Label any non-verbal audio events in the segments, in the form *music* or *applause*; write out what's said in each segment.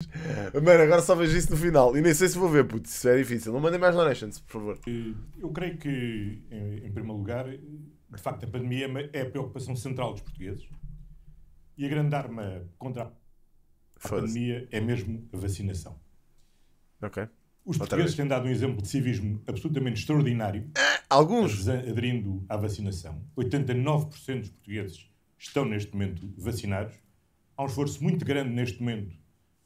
*laughs* Mano, agora só vejo isso no final. E nem sei se vou ver, putz, isso é difícil. Não mandem mais donations, por favor. Eh, eu creio que, em, em primeiro lugar, de facto, a pandemia é, é a preocupação central dos portugueses. E a grande arma contra a, pandemia é mesmo a vacinação. Ok. Os portugueses têm dado um exemplo de civismo absolutamente extraordinário. Ah, alguns. Aderindo à vacinação. 89% dos portugueses estão neste momento vacinados. Há um esforço muito grande neste momento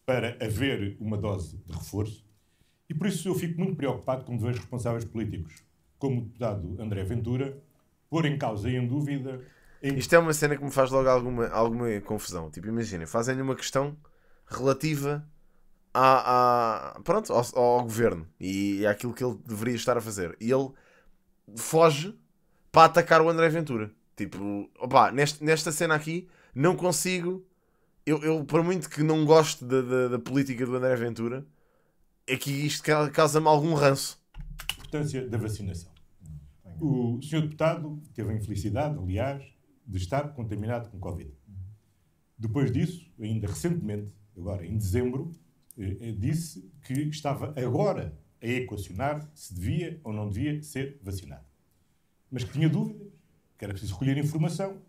para haver uma dose de reforço, e por isso eu fico muito preocupado com dois responsáveis políticos, como o deputado André Ventura, pôr em causa e em dúvida. Em... Isto é uma cena que me faz logo alguma, alguma confusão. Tipo, imagina, fazem-lhe uma questão relativa a, a, pronto, ao, ao, governo e àquilo que ele deveria estar a fazer. E ele foge para atacar o André Ventura. Tipo, opá, nesta cena aqui não consigo eu, eu por muito que não goste da, da, da política do André Ventura, é que isto causa-me algum ranço. Importância da vacinação. O senhor deputado teve a infelicidade, aliás, de estar contaminado com Covid. Depois disso, ainda recentemente, agora em dezembro, eh, eh, disse que estava agora a equacionar se devia ou não devia ser vacinado. Mas que tinha dúvidas, que era preciso recolher informação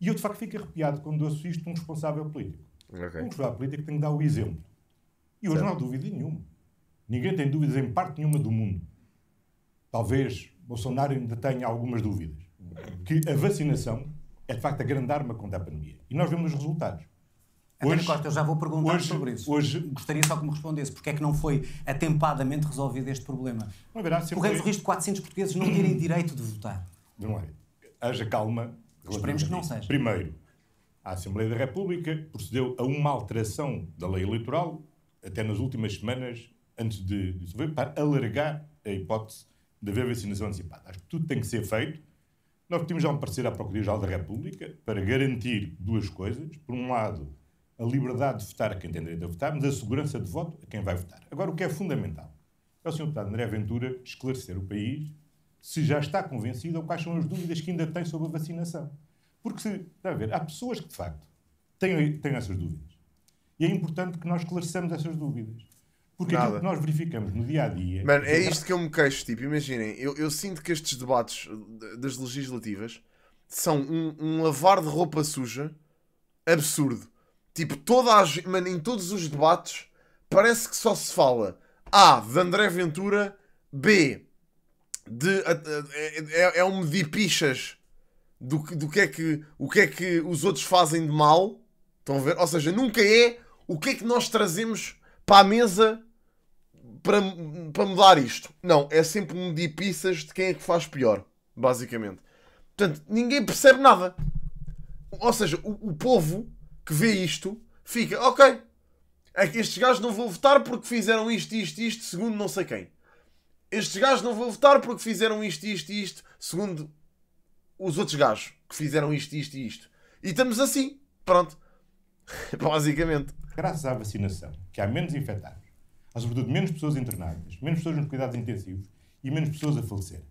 e eu, de facto, fico arrepiado quando assisto isto um responsável político. Okay. Um responsável político tem que dar o exemplo. E hoje certo. não há dúvida nenhuma. Ninguém tem dúvidas em parte nenhuma do mundo. Talvez Bolsonaro ainda tenha algumas dúvidas. Que a vacinação é, de facto, a grande arma contra a pandemia. E nós vemos os resultados. Hoje, Costa, eu já vou perguntar hoje, sobre isso. Hoje, Gostaria só que me respondesse porque é que não foi atempadamente resolvido este problema. Corremos o risco de 400 portugueses não terem direito de votar. Não é. Haja calma, Esperemos que não seja. Primeiro, a Assembleia da República procedeu a uma alteração da lei eleitoral, até nas últimas semanas, antes de dissolver, para alargar a hipótese de haver vacinação antecipada. Acho que tudo tem que ser feito. Nós pedimos já um parecer à Procuradoria-Geral da República para garantir duas coisas. Por um lado, a liberdade de votar a quem tem direito a votar, mas a segurança de voto a quem vai votar. Agora, o que é fundamental é o Sr. Deputado André Ventura esclarecer o país se já está convencido ou quais são as dúvidas que ainda tem sobre a vacinação. Porque, se, está a ver, há pessoas que, de facto, têm, têm essas dúvidas. E é importante que nós esclareçamos essas dúvidas. Porque Nada. aquilo que nós verificamos no dia a dia. Mano, é, é isto que eu me queixo. Tipo, imaginem, eu, eu sinto que estes debates das legislativas são um, um lavar de roupa suja absurdo. Tipo, toda a, mano, em todos os debates parece que só se fala A de André Ventura, B de, é, é um medir pichas do, que, do que, é que, o que é que os outros fazem de mal. Estão a ver? Ou seja, nunca é o que é que nós trazemos para a mesa para, para mudar isto. Não, é sempre medir medipichas de quem é que faz pior, basicamente. Portanto, ninguém percebe nada. Ou seja, o, o povo que vê isto fica, ok, é que estes gajos não vão votar porque fizeram isto, isto, isto, segundo não sei quem estes gajos não vão votar porque fizeram isto, isto e isto, segundo os outros gajos que fizeram isto, isto e isto. E estamos assim, pronto. *laughs* Basicamente. Graças à vacinação, que há menos infectados, há sobretudo menos pessoas internadas, menos pessoas nos cuidados intensivos e menos pessoas a falecer.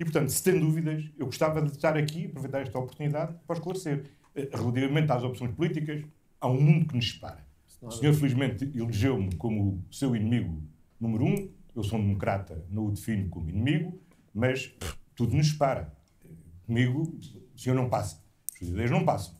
E, portanto, se tem dúvidas, eu gostava de estar aqui, aproveitar esta oportunidade para esclarecer. Eh, relativamente às opções políticas, há um mundo que nos separa. O senhor, felizmente, elegeu-me como seu inimigo número um, eu sou um democrata, não o defino como inimigo, mas tudo nos separa. Comigo, o senhor não passa. As suas ideias não passam.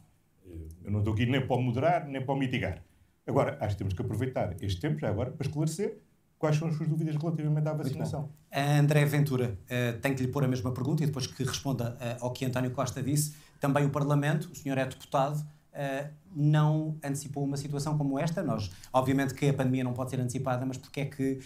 Eu não estou aqui nem para moderar, nem para mitigar. Agora, acho que temos que aproveitar este tempo, já agora, para esclarecer quais são as suas dúvidas relativamente à vacinação. Eh, André Ventura, eh, tenho que lhe pôr a mesma pergunta e depois que responda eh, ao que António Costa disse, também o Parlamento, o senhor é deputado, Uh, não antecipou uma situação como esta. Nós, obviamente que a pandemia não pode ser antecipada, mas porque é que uh,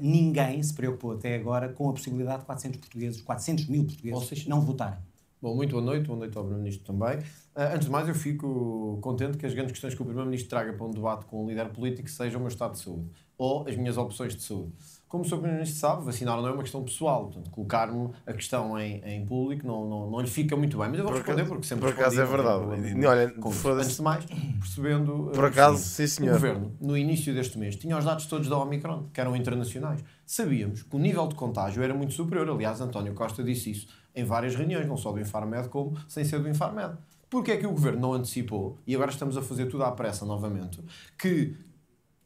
ninguém se preocupou até agora com a possibilidade de 400 portugueses, 400 mil portugueses não votarem? Bom, muito boa noite, boa noite ao Primeiro-Ministro também. Uh, antes de mais, eu fico contente que as grandes questões que o Primeiro-Ministro traga para um debate com um líder político sejam o meu estado de saúde ou as minhas opções de saúde. Como o Sr. Primeiro-Ministro sabe, vacinar não é uma questão pessoal, portanto, colocar-me a questão em, em público não, não, não lhe fica muito bem, mas eu vou por responder acaso, porque sempre Por acaso é verdade. Olha, Antes de mais, percebendo eh, por acaso, sim, senhor. o Governo, no início deste mês, tinha os dados todos da Omicron, que eram internacionais. Sabíamos que o nível de contágio era muito superior, aliás, António Costa disse isso em várias reuniões, não só do Infarmed como sem ser do Infarmed. Porquê é que o Governo não antecipou, e agora estamos a fazer tudo à pressa novamente, que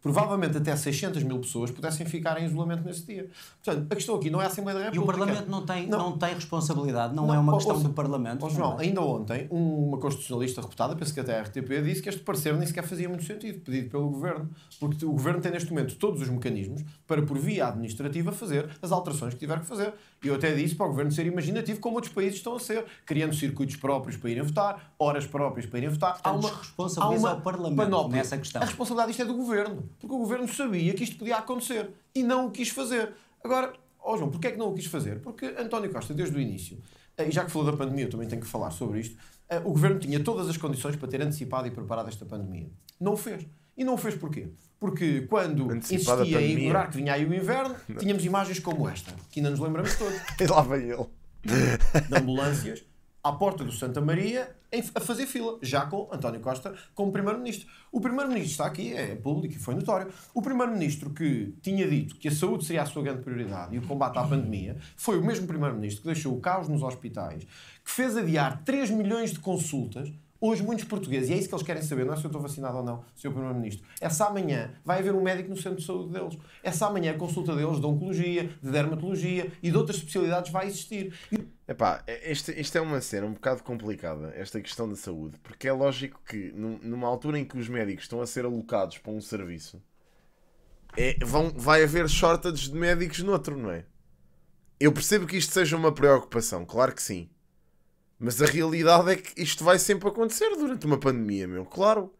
provavelmente até 600 mil pessoas pudessem ficar em isolamento nesse dia. Portanto, a questão aqui não é a Assembleia da República. E o Parlamento não tem, não. não tem responsabilidade, não, não, é uma questão do Parlamento. Ó, João, é? ainda ontem, uma constitucionalista reputada, penso que até a RTP, disse que este parecer nem sequer fazia muito sentido, pedido pelo Governo, porque o Governo tem neste momento todos os mecanismos para, por via administrativa, fazer as alterações que tiver que fazer. E eu até disse para o governo ser imaginativo, como outros países estão a ser, criando circuitos próprios para irem votar, horas próprias para irem votar. Portanto, há uma responsabilidade ao Parlamento panóplia. nessa questão. A responsabilidade disto é do governo, porque o governo sabia que isto podia acontecer e não o quis fazer. Agora, ó oh João, porquê é que não o quis fazer? Porque António Costa, desde o início, eh, e já que falou da pandemia, eu também tenho que falar sobre isto, eh, o governo tinha todas as condições para ter antecipado e preparado esta pandemia. Não o fez. E não o fez porquê? Porque quando insistia em ignorar que vinha aí o inverno, tínhamos imagens como esta, que ainda nos lembramos todos. *laughs* e lá vem ele. De ambulâncias à porta do Santa Maria a fazer fila, já com António Costa como Primeiro-Ministro. O Primeiro-Ministro está aqui, é público e foi notório. O Primeiro-Ministro que tinha dito que a saúde seria a sua grande prioridade e o combate à pandemia foi o mesmo Primeiro-Ministro que deixou o caos nos hospitais, que fez adiar 3 milhões de consultas Hoje, muitos portugueses, e é isso que eles querem saber, não é se eu estou vacinado ou não, Sr. Primeiro-Ministro. É Essa amanhã vai haver um médico no centro de saúde deles. É Essa amanhã a consulta deles de oncologia, de dermatologia e de outras especialidades vai existir. Epá, é, este, isto é uma cena um bocado complicada, esta questão da saúde, porque é lógico que numa altura em que os médicos estão a ser alocados para um serviço, é, vão, vai haver shortages de médicos noutro, não é? Eu percebo que isto seja uma preocupação, claro que sim. Mas a realidade é que isto vai sempre acontecer durante uma pandemia, meu. Claro.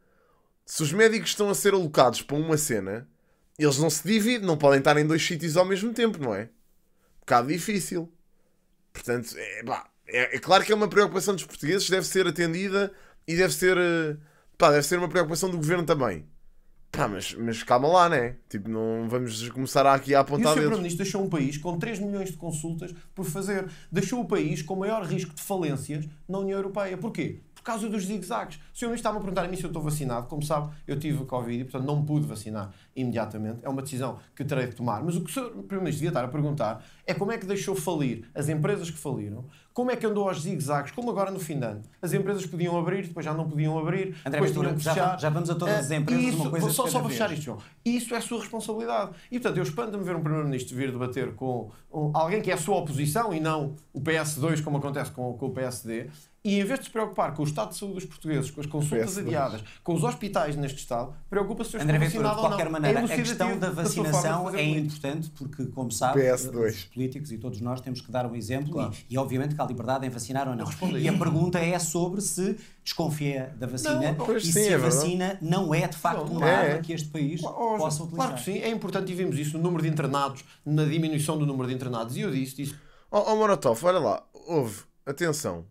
Se os médicos estão a ser alocados para uma cena, eles não se dividem, não podem estar em dois sítios ao mesmo tempo, não é? Um bocado difícil. Portanto, é, pá, é, é, claro que é uma preocupação dos portugueses, deve ser atendida e deve ser, eh, pá, deve ser uma preocupação do governo também. Pá, mas, mas calma lá, né? Tipo, não vamos começar aqui a apontar. E o Sr. Primeiro-Ministro deixou um país com 3 milhões de consultas por fazer. Deixou o país com maior risco de falências na União Europeia. Porquê? por causa dos zigzags. O senhor ministro estava a perguntar a mim se eu estou vacinado. Como sabe, eu tive Covid e, portanto, não me pude vacinar imediatamente. É uma decisão que terei de tomar. Mas o que o senhor primeiro-ministro devia estar a perguntar é como é que deixou falir as empresas que faliram, como é que andou aos zigzags, como agora no fim de ano. As empresas podiam abrir, depois já não podiam abrir, André depois Ventura, tinham que fechar. Já, já, vamos a todas as eh, empresas isso, uma coisa Só, só fechar isto, João. Isso é a sua responsabilidade. E, portanto, eu espanto-me ver um primeiro-ministro vir debater com um, alguém que é a sua oposição e não o PS2, como acontece com, com o PSD, e em vez de se preocupar com o estado de saúde dos portugueses, com as consultas adiadas, com os hospitais neste estado, preocupa-se se André Ventura, de qualquer maneira, é a questão da vacinação é importante porque, como sabe, ps os políticos e todos nós temos que dar um exemplo claro. e, e, obviamente, que há liberdade em vacinar ou não. não e a pergunta é sobre se desconfia da vacina não, e se é a vacina não. não é, de facto, uma é. arma que este país possa utilizar. Claro que sim, é importante e vimos isso no número de internados, na diminuição do número de internados. E eu disse, disse... Oh, oh Morotov, olha lá, houve, atenção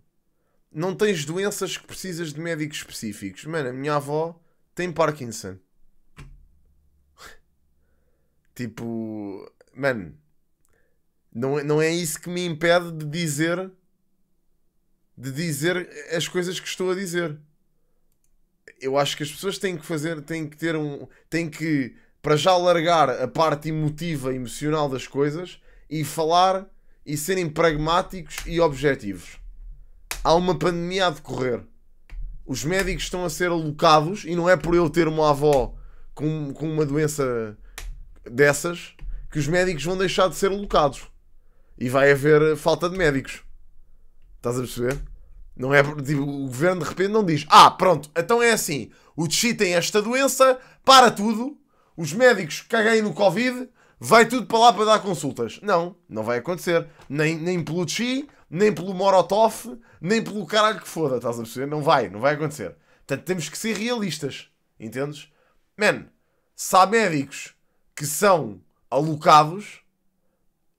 não tens doenças que precisas de médicos específicos. Mano, a minha avó tem Parkinson. *laughs* tipo, mano, não, é, não é isso que me impede de dizer de dizer as coisas que estou a dizer. Eu acho que as pessoas têm que fazer, têm que ter um, têm que para já largar a parte emotiva, emocional das coisas e falar e serem pragmáticos e objetivos há uma pandemia a decorrer. Os médicos estão a ser alocados e não é por eu ter uma avó com, com uma doença dessas que os médicos vão deixar de ser alocados. E vai haver eh, falta de médicos. Estás a perceber? Não é tipo, o governo de repente não diz: Ah, pronto, então é assim. O Tchi tem esta doença, para tudo. Os médicos caguei no Covid, vai tudo para lá para dar consultas. Não, não vai acontecer. Nem, nem pelo Tchi, nem pelo Morotov, nem pelo caralho que foda, estás a perceber? Não vai, não vai acontecer. Portanto, temos que ser realistas, entendes? Man, se há médicos que são alocados,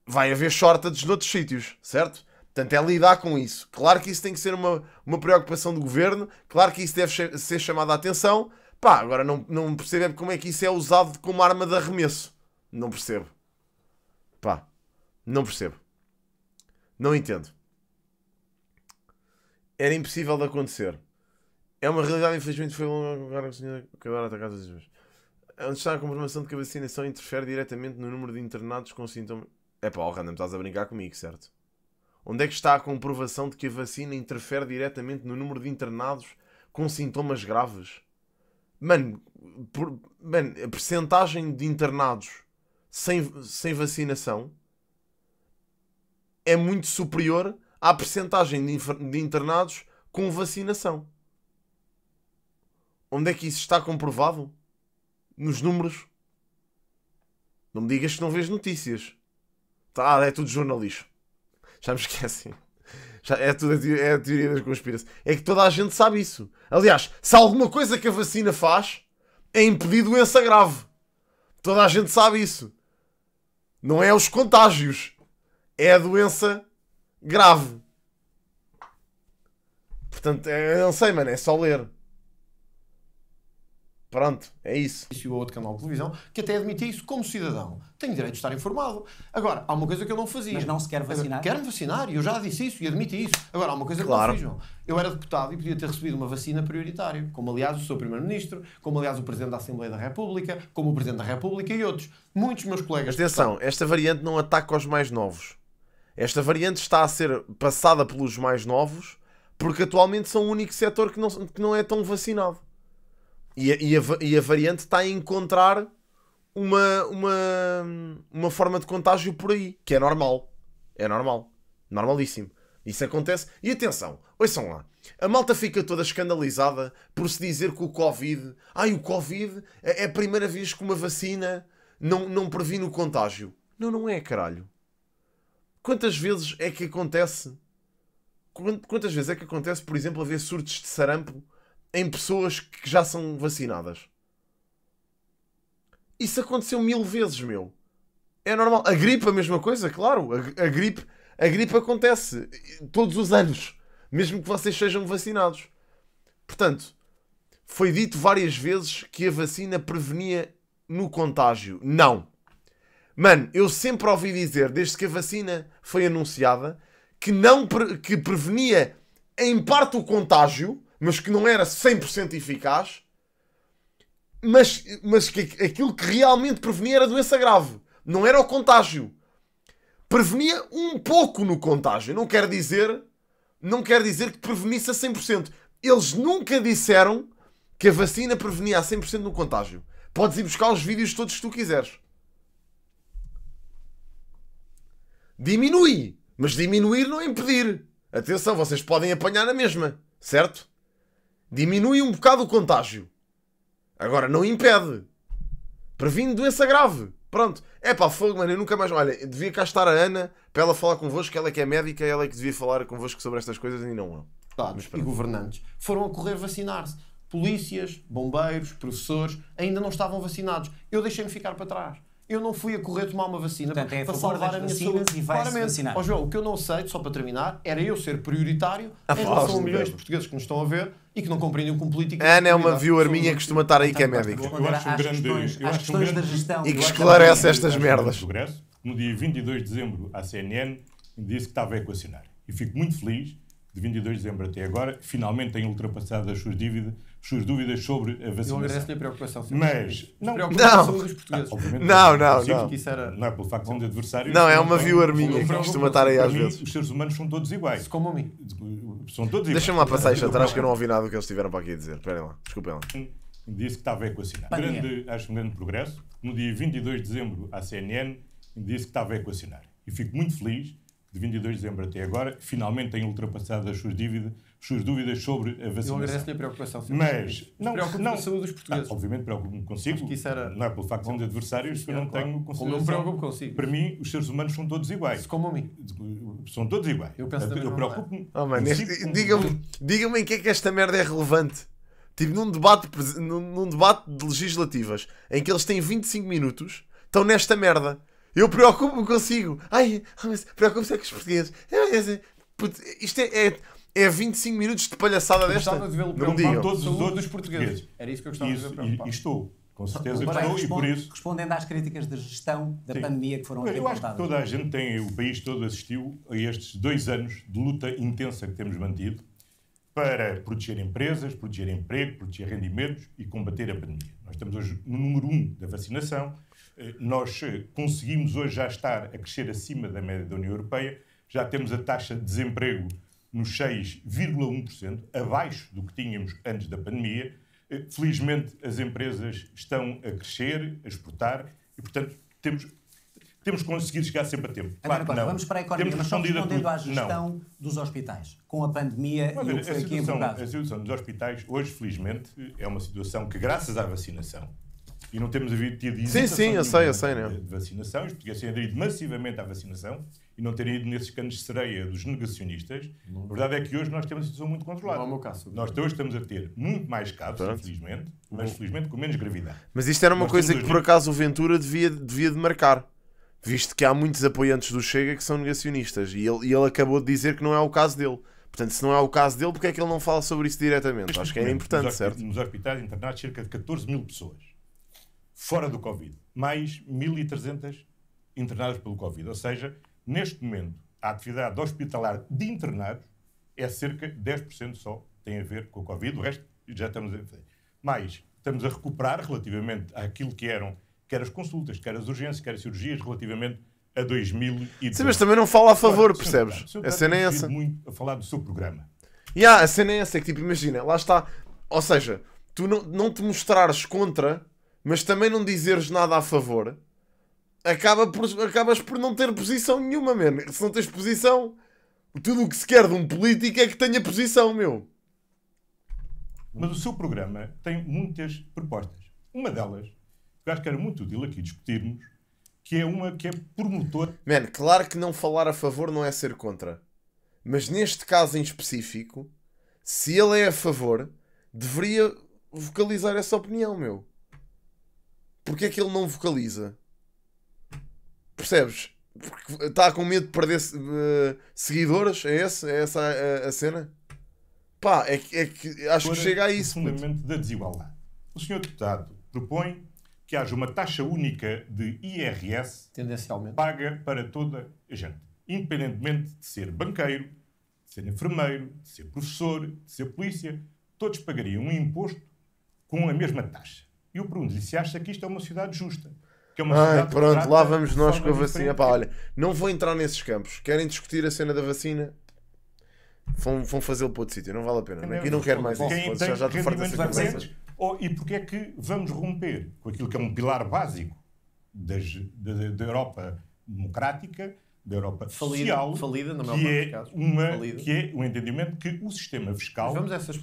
vai haver shortages noutros sítios, certo? Portanto, é lidar com isso. Claro que isso tem que ser uma, uma preocupação do governo, claro que isso deve ser chamado a atenção. Pá, agora não, não percebo é como é que isso é usado como arma de arremesso. Não percebo. Pá, não percebo. Não entendo era impossível de acontecer. É uma realidade, infelizmente, foi agora o senhor que agora está a casa das vezes. Onde está a confirmação de que a vacinação interfere diretamente no número de internados com sintomas. É pá, oh, Random, estás a brincar comigo, certo? Onde é que está a comprovação de que a vacina interfere diretamente no número de internados com sintomas graves? Mano, por, man, a percentagem de internados sem, sem vacinação é muito superior à percentagem de internados com vacinação. Onde é que isso está comprovado? Nos números. Não me digas que não vês notícias. Tá, ah, é tudo jornalismo. Já me esquecem. é tudo a teoria, é a teoria das conspirações. É que toda a gente sabe isso. Aliás, se há alguma coisa que a vacina faz, é impedir doença grave. Toda a gente sabe isso. Não é os contágios. É a doença grave. Portanto, é, eu não sei, mano, é só ler. Pronto, é isso. E o outro canal de televisão que até admitia isso como cidadão. Tenho direito de estar informado. Agora, há uma coisa que eu não fazia. Mas não se quer vacinar? Quero-me vacinar e eu já disse isso e admiti isso. Agora, há uma coisa claro. que não fiz, João. Eu era deputado e podia ter recebido uma vacina prioritária, como aliás o seu Primeiro-Ministro, como aliás o Presidente da Assembleia da República, como o Presidente da República e outros. Muitos meus colegas. Atenção, esta variante não ataca os mais novos. Esta variante está a ser passada pelos mais novos, porque atualmente são o único setor que não, que não é tão vacinado. E a, e a, e a variante está a encontrar uma, uma, uma forma de contágio por aí, que é normal. É normal. Normalíssimo. Isso acontece. E atenção, ouçam lá. A malta fica toda escandalizada por se dizer que o Covid. Ai, o Covid é, é a primeira vez que uma vacina não, não previne o contágio. Não, não é, caralho quantas vezes é que acontece? Quantas vezes é que acontece, por exemplo, haver surtos de sarampo em pessoas que já são vacinadas? Isso aconteceu mil vezes, meu. É normal. A gripe, a mesma coisa, claro. A, a gripe, a gripe acontece todos os anos, mesmo que vocês sejam vacinados. Portanto, foi dito várias vezes que a vacina prevenia no contágio. Não. Mano, eu sempre ouvi dizer, desde que a vacina foi anunciada, que não pre que prevenia em parte o contágio, mas que não era 100% eficaz, mas, mas que aquilo que realmente prevenia era doença grave, não era o contágio. Prevenia um pouco no contágio, não quer dizer, não quer dizer que prevenisse a 100%. Eles nunca disseram que a vacina prevenia a 100% no contágio. Podes ir buscar os vídeos todos que tu quiseres. diminui. Mas diminuir não é impedir. Atenção, vocês podem apanhar a mesma, certo? Diminui um bocado o contágio. Agora, não impede. Previne doença grave. Pronto. É pá, fogo, mano, eu nunca mais. Olha, devia cá estar a Ana para ela falar convosco, ela é que é médica, ela é que devia falar convosco sobre estas coisas e não eu. Estados tá, e governantes foram a correr vacinar-se. Polícias, bombeiros, professores ainda não estavam vacinados. Eu deixei-me ficar para trás eu não fui a correr tomar uma vacina Portanto, é para salvar a minha saúde. E vai Claramente. Vacinar. Oh, João, o que eu não aceito, só para terminar, era eu ser prioritário a é em milhões de portugueses que nos estão a ver e que não compreendem como política. Ana é uma viewer minha que costuma estar aí que é médica. Eu acho um grande. Eu acho um grande e que esclarece estas merdas. No dia 22 de dezembro, a CNN disse que estava a equacionar. E fico muito feliz de 22 de dezembro até agora, finalmente têm ultrapassado as suas, suas dúvidas sobre a vacinação. Eu agradeço-lhe a preocupação. Mas, não, não. portugueses. Ah, não, não, não. Era... não é pelo facto de Não, é uma é viewer minha que costuma estar aí às vezes. os seres humanos são todos iguais. Como a mim. São todos iguais. Deixa-me lá passar isto atrás que eu não ouvi nada do que eles tiveram para aqui dizer. Esperem lá, desculpem lá. Disse que estava equacionado. Grande, acho um grande progresso. No dia 22 de dezembro, a CNN disse que estava a equacionar. E fico muito feliz de 22 de dezembro até agora, finalmente têm ultrapassado as suas, dívida, suas dúvidas sobre a vacinação. Eu agradeço-lhe a preocupação. Filho. Mas, não, preocupo não, com a saúde dos portugueses. Ah, obviamente preocupo-me consigo, era... não é pelo facto de sermos adversários sim, que eu não claro. tenho consideração. Como eu preocupo consigo. Para mim, os seres humanos são todos iguais. Se como a mim. São todos iguais. Eu penso também. eu preocupo-me. Oh, Diga-me diga em que é que esta merda é relevante. Tipo, num debate, num, num debate de legislativas, em que eles têm 25 minutos, estão nesta merda. Eu preocupo-me consigo. Ai, ah, preocupo-se com os portugueses. É, é, é, putz, isto é, é, é 25 minutos de palhaçada desta. Gostava de vê-lo preocupado todos os outros portugueses. Era isso que eu gostava isso, de ver preocupado. E, e estou. Com certeza que estou, e por isso... Respondendo às críticas da gestão da Sim. pandemia que foram aqui Eu acho que toda a gente tem, o país todo assistiu a estes dois anos de luta intensa que temos mantido para proteger empresas, proteger emprego, proteger rendimentos e combater a pandemia. Nós estamos hoje no número um da vacinação, eh, nós eh, conseguimos hoje já estar a crescer acima da média da União Europeia, já temos a taxa de desemprego nos 6,1%, abaixo do que tínhamos antes da pandemia. Eh, felizmente, as empresas estão a crescer, a exportar e, portanto, temos temos conseguido chegar sempre a tempo. Claro Agora, vamos para a economia, temos mas estamos respondendo à gestão não. dos hospitais, com a pandemia e o que foi aqui em A situação dos hospitais, hoje, felizmente, é uma situação que, graças à vacinação, e não temos havido tido Sim, sim, eu sei, eu sei, né? de vacinação. Os portugueses têm aderido massivamente à vacinação e não terem ido nesses canos de sereia dos negacionistas. Não. A verdade é que hoje nós temos uma situação muito controlada. Não é o meu caso. Nós hoje estamos a ter muito mais casos, Pronto. infelizmente, mas felizmente com menos gravidade. Mas isto era uma nós coisa que por acaso o Ventura devia, devia marcar Visto que há muitos apoiantes do Chega que são negacionistas e ele, e ele acabou de dizer que não é o caso dele. Portanto, se não é o caso dele, porquê é que ele não fala sobre isso diretamente? Acho que é importante, nos certo? Nos hospitais internados, cerca de 14 mil pessoas fora do Covid, mais 1.300 internados pelo Covid. Ou seja, neste momento, a atividade hospitalar de internados é cerca de 10% só tem a ver com o Covid, o resto já estamos a fazer. Mas estamos a recuperar relativamente àquilo que eram quer as consultas, quer as urgências, quer as cirurgias, relativamente a 2012. Sim, mas também não fala a favor, Agora, percebes? a cena é essa. muito a falar do seu programa. E yeah, a cena é essa, que tipo, imagina, lá está. Ou seja, tu não, não te mostrares contra mas também não dizeres nada a favor, acaba por, acabas por não ter posição nenhuma, mano. Se não tens posição, tudo o que se quer de um político é que tenha posição, meu. Mas o seu programa tem muitas propostas. Uma delas, que acho que era muito útil aqui discutirmos, que é uma que é promotor. Mano, claro que não falar a favor não é ser contra. Mas neste caso em específico, se ele é a favor, deveria vocalizar essa opinião, meu porque é que ele não vocaliza? Percebes? Porque está com medo de perder uh, eh, seguidores? É, esse? é essa a, a, a cena? Pá, é, que, é que acho que chega a isso. O fundamento da desigualdade. O senhor deputado propõe que haja uma taxa única de IRS tendencialmente paga para toda a gente, independentemente de ser banqueiro, de ser enfermeiro, de ser professor, de ser polícia, todos pagariam um imposto com a mesma taxa e o pergunto lhe se acha que isto é uma cidade justa. Que é uma Ai, cidade pronto, lá vamos nós com a vacina. Pá, olha, não vou entrar nesses campos. Querem discutir a cena da vacina? Vão, vão fazê-lo para outro sítio, não vale a pena. Né? E não quero mais Quem isso. Já, já estou farto dessa conversa. Ou, e porque é que vamos romper com aquilo que é um pilar básico da Europa democrática, da Europa falida, Social, falida, no é que, é o uma, que é um entendimento que o sistema fiscal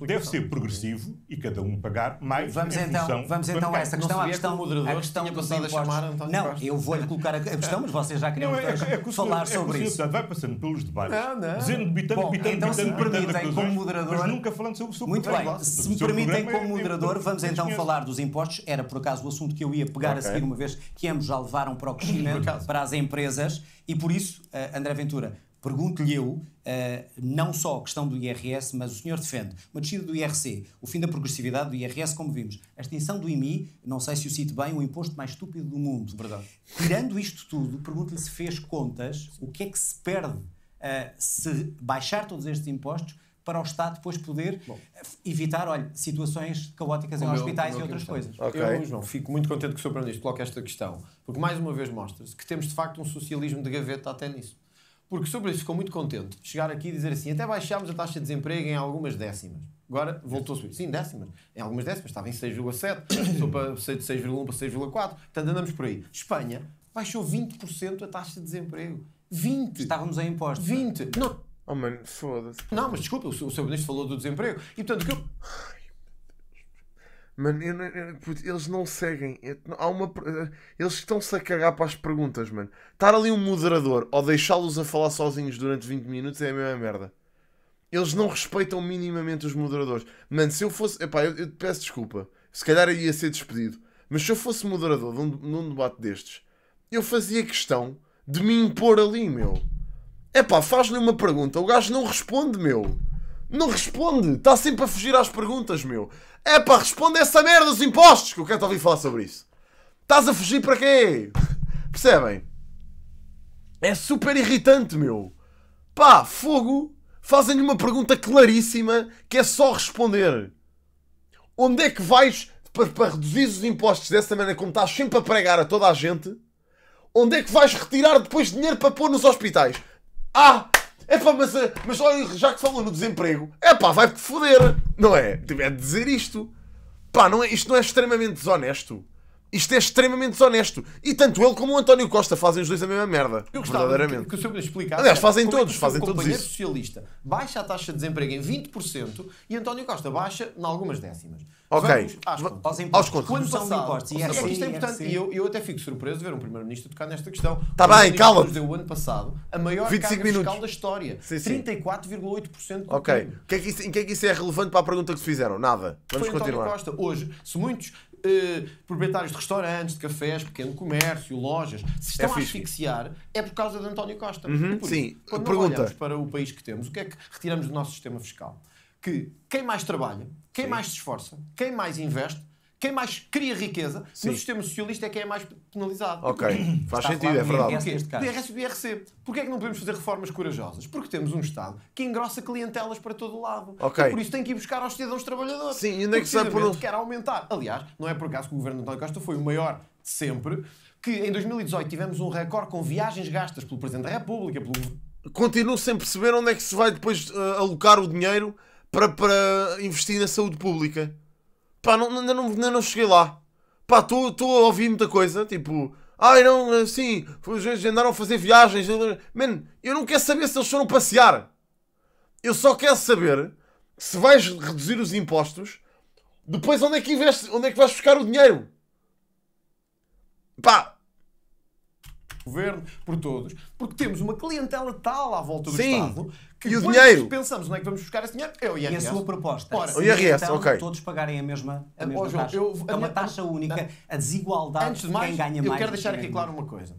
deve ser progressivo e cada um pagar mais vamos em então, Vamos então a essa questão. Não a questão, que a questão tinha dos impostos. Chamar António não, Costa. eu vou-lhe colocar a questão, mas vocês já queriam é, é, é, falar sobre isso. vai passando pelos debates, não, não. dizendo, bitando, Bom, bitando, então, bitando, se me permitem, como moderador... Mas nunca falando sobre o seu Muito bem, se me permitem, é como é moderador, vamos então falar dos impostos. Era, por acaso, o assunto que eu ia pegar a seguir, uma vez que ambos já levaram para o crescimento, para as empresas, e por isso isso, eh, André Ventura, pergunto-lhe eu, eh, não só a questão do IRS, mas o senhor defende uma descida do IRC, o fim da progressividade do IRS, como vimos, a extinção do IMI, não sei se o cito bem, o imposto mais estúpido do mundo. Verdade. Tirando isto tudo, pergunto-lhe se fez contas, o que é que se perde eh, se baixar todos estes impostos para o Estado depois poder Bom. Eh, evitar, olha, situações caóticas em hospitais e outras coisas. Okay. Eu, João, fico muito contente que o Sr. Primeiro-Ministro coloque esta questão, porque mais uma vez mostra-se que temos de facto um socialismo de gaveta até nisso. Porque sobre isso ficou muito contente chegar aqui e dizer assim, até baixámos a taxa de desemprego em algumas décimas. Agora voltou a subir. Sim, décimas. Em algumas décimas estava em 6,7, passou *coughs* para 6,1 para 6,4. Portanto, andamos por aí. Espanha baixou 20% a taxa de desemprego. 20. Estávamos a impostos. 20. Não. Oh mano, foda-se. Não, mas desculpa, o, seu ministro falou do desemprego. E portanto, que eu. Mano, eu eu- eles não seguem. Eu- há uma, eh, eles estão-se a cagar para as perguntas, mano. Estar ali um moderador ou deixá-los a falar sozinhos durante 20 minutos é a mesma merda. Eles não respeitam minimamente os moderadores. Mano, se eu fosse. Epá, eu, eu te peço desculpa. Se calhar eu ia ser despedido. Mas se eu fosse moderador de um, num debate destes, eu fazia questão de me impor ali, meu. É pá, faz-lhe uma pergunta. O gajo não responde, meu. Não responde. Está sempre a fugir às perguntas, meu. É pá, responde essa merda dos impostos que eu quero te ouvir falar sobre isso. Estás a fugir para quê? *laughs* Percebem? É super irritante, meu. Pá, fogo. Fazem-lhe uma pergunta claríssima que é só responder. Onde é que vais para, para reduzir os impostos dessa maneira como estás sempre a pregar a toda a gente? Onde é que vais retirar depois dinheiro para pôr nos hospitais? Ah! É pá, mas, eh, mas olha, já que falou no desemprego, é pá, vai-te foder, não é? Tipo, é de dizer isto. Pá, não é, isto não é extremamente desonesto. Isto é extremamente desonesto. E tanto ele como o António Costa fazem os dois a mesma merda. Eu gostava verdadeiramente. Que, o senhor me explicasse. Aliás, fazem é todos, é fazem todos isso. socialista baixa a taxa de desemprego em 20% e António Costa baixa em algumas décimas. Ok. Aos, aos impostos. Aos Quando passado, impostos. E é, assim, isto é, é importante. E assim. eu, eu até fico surpreso de ver um primeiro-ministro tocar nesta questão. Está bem, calma. Deu o ano passado a maior carga minutos. fiscal da história. 34,8%. Ok. Em que, é que isso, que é que isso é relevante para a pergunta que se fizeram? Nada. Vamos Foi continuar. António Costa. Hoje, se muitos eh, proprietários de restaurantes, de cafés, pequeno comércio, lojas, se é estão é a asfixiar, é por causa de António Costa. Uhum, é por sim, isso, quando pergunta. para o país que temos, o que é que retiramos do nosso sistema fiscal? Que quem mais trabalha, quem sim. mais se esforça, quem mais investe, quem mais cria riqueza Sim. no sistema socialista é quem é mais penalizado. Ok, faz sentido, é verdade. Porquê? Do IRS e IRC. Porquê é que não podemos fazer reformas corajosas? Porque temos um Estado que engrossa clientelas para todo o lado. Ok. E é por isso tem que ir buscar aos cidadãos trabalhadores. Sim, ainda é que seja por... quer aumentar. Aliás, não é por acaso que o governo de António Costa foi o maior de sempre, que em 2018 tivemos um recorde com viagens gastas pelo Presidente da República, pelo... Continuo sem perceber onde é que se vai depois uh, alocar o dinheiro para, para investir na saúde pública. Pá, não, ainda, não, não cheguei lá. Pá, estou a ouvir muita coisa, tipo... Ai, não, assim, os andaram a fazer viagens... Man, eu não quero saber se eles foram passear. Eu só quero saber se vais reduzir os impostos, depois onde é que investes, onde é que vais buscar o dinheiro? Pá, governo, por todos. Porque temos uma clientela tal à volta do Sim. Estado que e o dinheiro? pensamos onde é que vamos buscar esse dinheiro. É o IRS. E a sua proposta? Ora, o IRS, então, ok. todos pagarem a mesma, a então, mesma oh, João, taxa. Eu, é a é uma minha, taxa única, a desigualdade antes de mais, quem ganha eu mais. Eu quero deixar aqui claro uma coisa.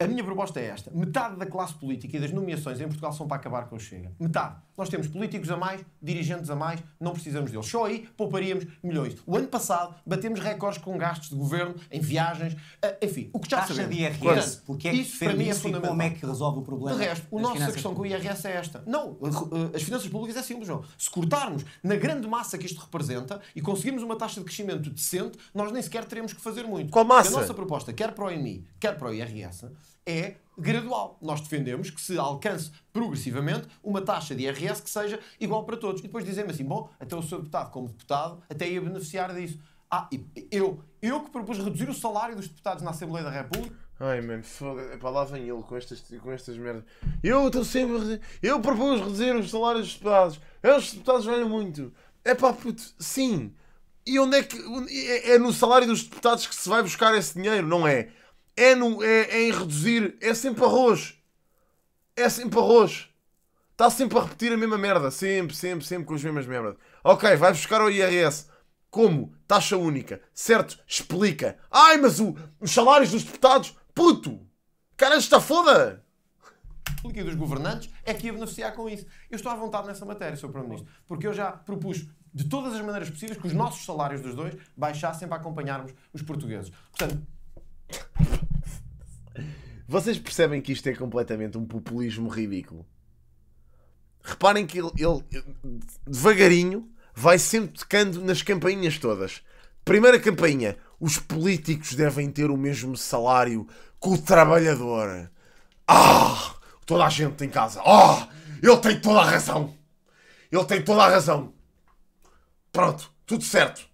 A minha proposta é esta. Metade da classe política e das nomeações em Portugal são para acabar com o Chega. Metade nós temos políticos a mais, dirigentes a mais, não precisamos deles. Só aí pouparíamos milhões. O ano passado batemos recordes com gastos de governo, em viagens, eh, enfim, o que já Taxa sabemos. de IRS, Portanto, porque é que isso para mim é fundamental. como é que resolve o problema? De resto, a nossa questão públicas. com o IRS é esta. Não, eh, eh, as finanças públicas é simples, João. Se cortarmos na grande massa que isto representa e conseguirmos uma taxa de crescimento decente, nós nem sequer teremos que fazer muito. Qual massa? Porque a nossa proposta, quer para o IMI, quer para o IRS, é gradual. Nós defendemos que se alcance progressivamente uma taxa de IRS que seja igual para todos. E depois dizemos assim, bom, até o seu deputado como deputado até ia beneficiar disso. Ah, eu, eu que propus reduzir o salário dos deputados na Assembleia da República, Ai, mano, foda Pá, lá vem ele com estas, com estas merdas. Eu estou sempre. Eu propus reduzir os salários dos deputados. Os deputados ganham muito. É pá, puto, sim. E onde é que. É, é no salário dos deputados que se vai buscar esse dinheiro, não é? é, no, é, é em reduzir, é sempre arroz. É sempre arroz. Está sempre a repetir a mesma merda. Sempre, sempre, sempre com as mesmas merdas. Ok, vai buscar o IRS. Como? Taxa única. Certo? Explica. Ai, mas o, os salários dos deputados. Puto! Cara, está foda! pública e dos governantes é que ia beneficiar com isso. Eu estou à vontade nessa matéria, Sr. Primeiro-Ministro, porque eu já propus de todas as maneiras possíveis que os nossos salários dos dois baixassem para acompanharmos os portugueses. Portanto. Vocês percebem que isto é completamente um populismo ridículo? Reparem que ele, ele devagarinho vai sempre tocando nas campainhas todas. Primeira campainha: os políticos devem ter o mesmo salário que o trabalhador. Ah! Toda a gente em casa. Ah! Ele tem toda a razão! Ele tem toda a razão! Pronto, tudo certo.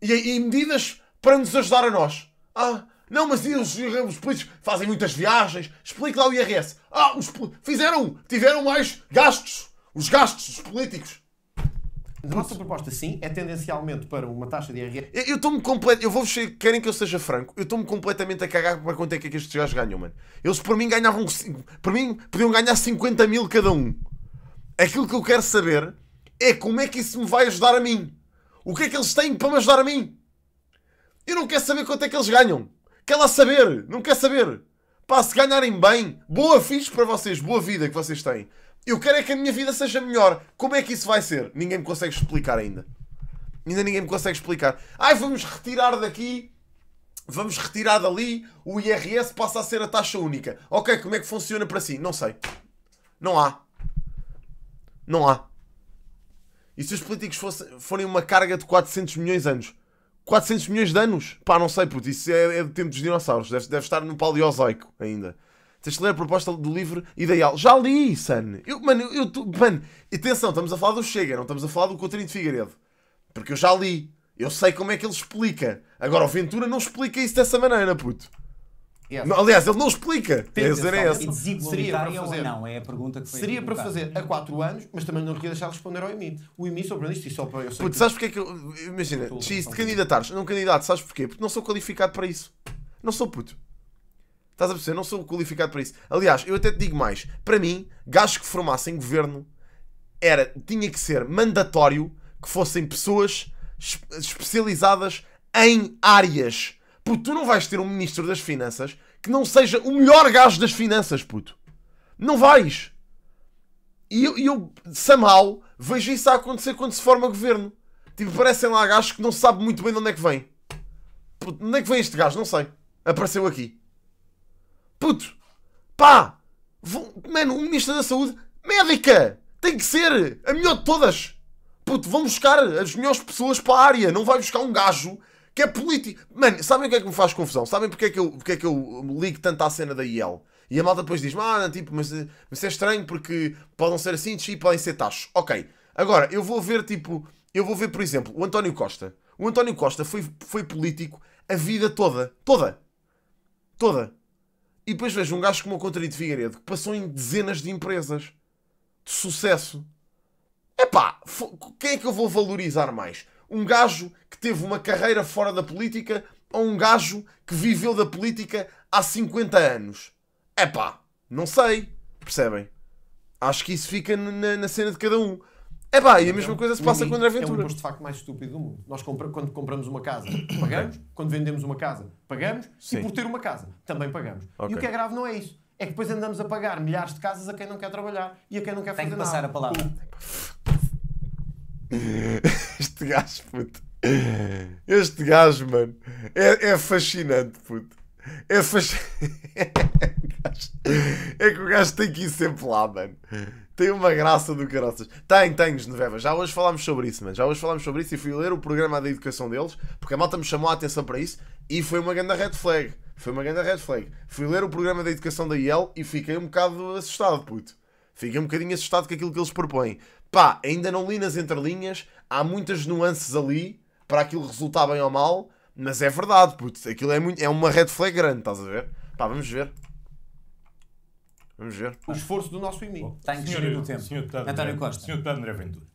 E, e medidas para nos ajudar a nós. Ah, não, mas e os, políticos fazem muitas viagens. Explique lá o IRS. Ah, os fizeram, tiveram mais gastos. Os gastos dos políticos. A nossa proposta, sim, é tendencialmente para uma taxa de IRS. Eu estou-me completo. Eu vou ser. Querem que eu seja franco? Eu estou-me completamente a cagar para quanto é que, é que estes gajos ganham, mano. Eles, por mim, ganhavam. Por mim, podiam ganhar 50 mil cada um. Aquilo que eu quero saber é como é que isso me vai ajudar a mim. O que é que eles têm para me ajudar a mim? Eu não quero saber quanto é que eles ganham. Quer lá saber? Não quer saber? Pá, se ganharem bem, boa fixe para vocês, boa vida que vocês têm. Eu quero é que a minha vida seja melhor. Como é que isso vai ser? Ninguém me consegue explicar ainda. Ainda ninguém me consegue explicar. Ai, vamos retirar daqui, vamos retirar dali, o IRS passa a ser a taxa única. Ok, como é que funciona para si? Não sei. Não há. Não há. E se os políticos fossem, forem uma carga de 400 milhões de anos? 400 milhões de anos. Pá, não sei, puto, isso é, é do tempo dos dinossauros. Deve, deve estar no Paleozoico ainda. Tens de ler a proposta do livro ideal. Já li, San. Eu, mano, eu, tu, mano, atenção, estamos a falar do Chega, não estamos a falar do Coutinho de Figueiredo. Porque eu já li. Eu sei como é que ele explica. Agora, o Ventura não explica isso dessa maneira, puto. Yes. aliás, ele não explica. Dizer é Seria para fazer. Não, é a pergunta que Seria para fazer há 4 anos, mas também não queria deixar de responder ao IMI. O IMI sobre isto e só para eu sei. sabes porque é que eu. Imagina, X, de candidatares, não candidato, sabes porquê? Porque não sou qualificado para isso. Não sou puto. Estás a perceber? Não sou qualificado para isso. Aliás, eu até te digo mais. Para mim, gajos que formassem governo era, tinha que ser mandatório que fossem pessoas especializadas em áreas Puto, tu não vais ter um ministro das finanças que não seja o melhor gajo das finanças, puto. Não vais. E eu, eu somehow, vejo isso a acontecer quando se forma governo. Tipo, parecem lá gajos que não sabem muito bem de onde é que vem. Puto, onde é que vem este gajo? Não sei. Apareceu aqui. Puto, pá, vou, mano, o Ministro da Saúde, médica, tem que ser a melhor de todas. Puto, vão buscar as melhores pessoas para a área. Não vai buscar um gajo que é político. Mano, sabem o que é que me faz confusão? Sabem porque é que eu, porque é que eu ligo tanto à cena da IEL? E a malta depois diz: Ah, tipo, mas, mas é estranho porque podem ser assim e podem ser tachos. Ok. Agora, eu vou ver, tipo, eu vou ver, por exemplo, o António Costa. O António Costa foi, foi político a vida toda. Toda. Toda. E depois vejo um gajo como o contrário de Figueiredo que passou em dezenas de empresas de sucesso. Epá, quem é que eu vou valorizar mais? Um gajo teve uma carreira fora da política ou um gajo que viveu da política há 50 anos? É pá, não sei. Percebem? Acho que isso fica na, na cena de cada um. É pá, e a é mesma coisa se passa com André Ventura. É o imposto de facto mais estúpido do mundo. Nós compra, quando compramos uma casa, pagamos. Quando vendemos uma casa, pagamos. Sim. E por ter uma casa, também pagamos. Okay. E o que é grave não é isso. É que depois andamos a pagar milhares de casas a quem não quer trabalhar e a quem não quer Tem fazer nada. Tem que passar a palavra. *laughs* este gajo, puto. Este gajo, mano, é, é fascinante, puto. É fascinante. *laughs* é que o gajo tem que ir sempre lá, mano. Tem uma graça do caroças Tem, tem, Genoveva. Já hoje falámos sobre isso, mano. Já hoje falámos sobre isso e fui ler o programa da educação deles, porque a malta me chamou a atenção para isso e foi uma grande red flag. Foi uma grande red flag. Fui ler o programa da educação da IEL e fiquei um bocado assustado, puto. Fiquei um bocadinho assustado com aquilo que eles propõem. Pá, ainda não li nas entrelinhas, há muitas nuances ali para aquilo resultar bem ou mal, mas é verdade, putz, aquilo é, muito, é uma red flag grande, estás a ver? Pá, vamos ver. Vamos ver. O esforço do nosso inimigo. Está incluído no tempo. Senhor deputado, António Costa. Senhor deputado André Ventura.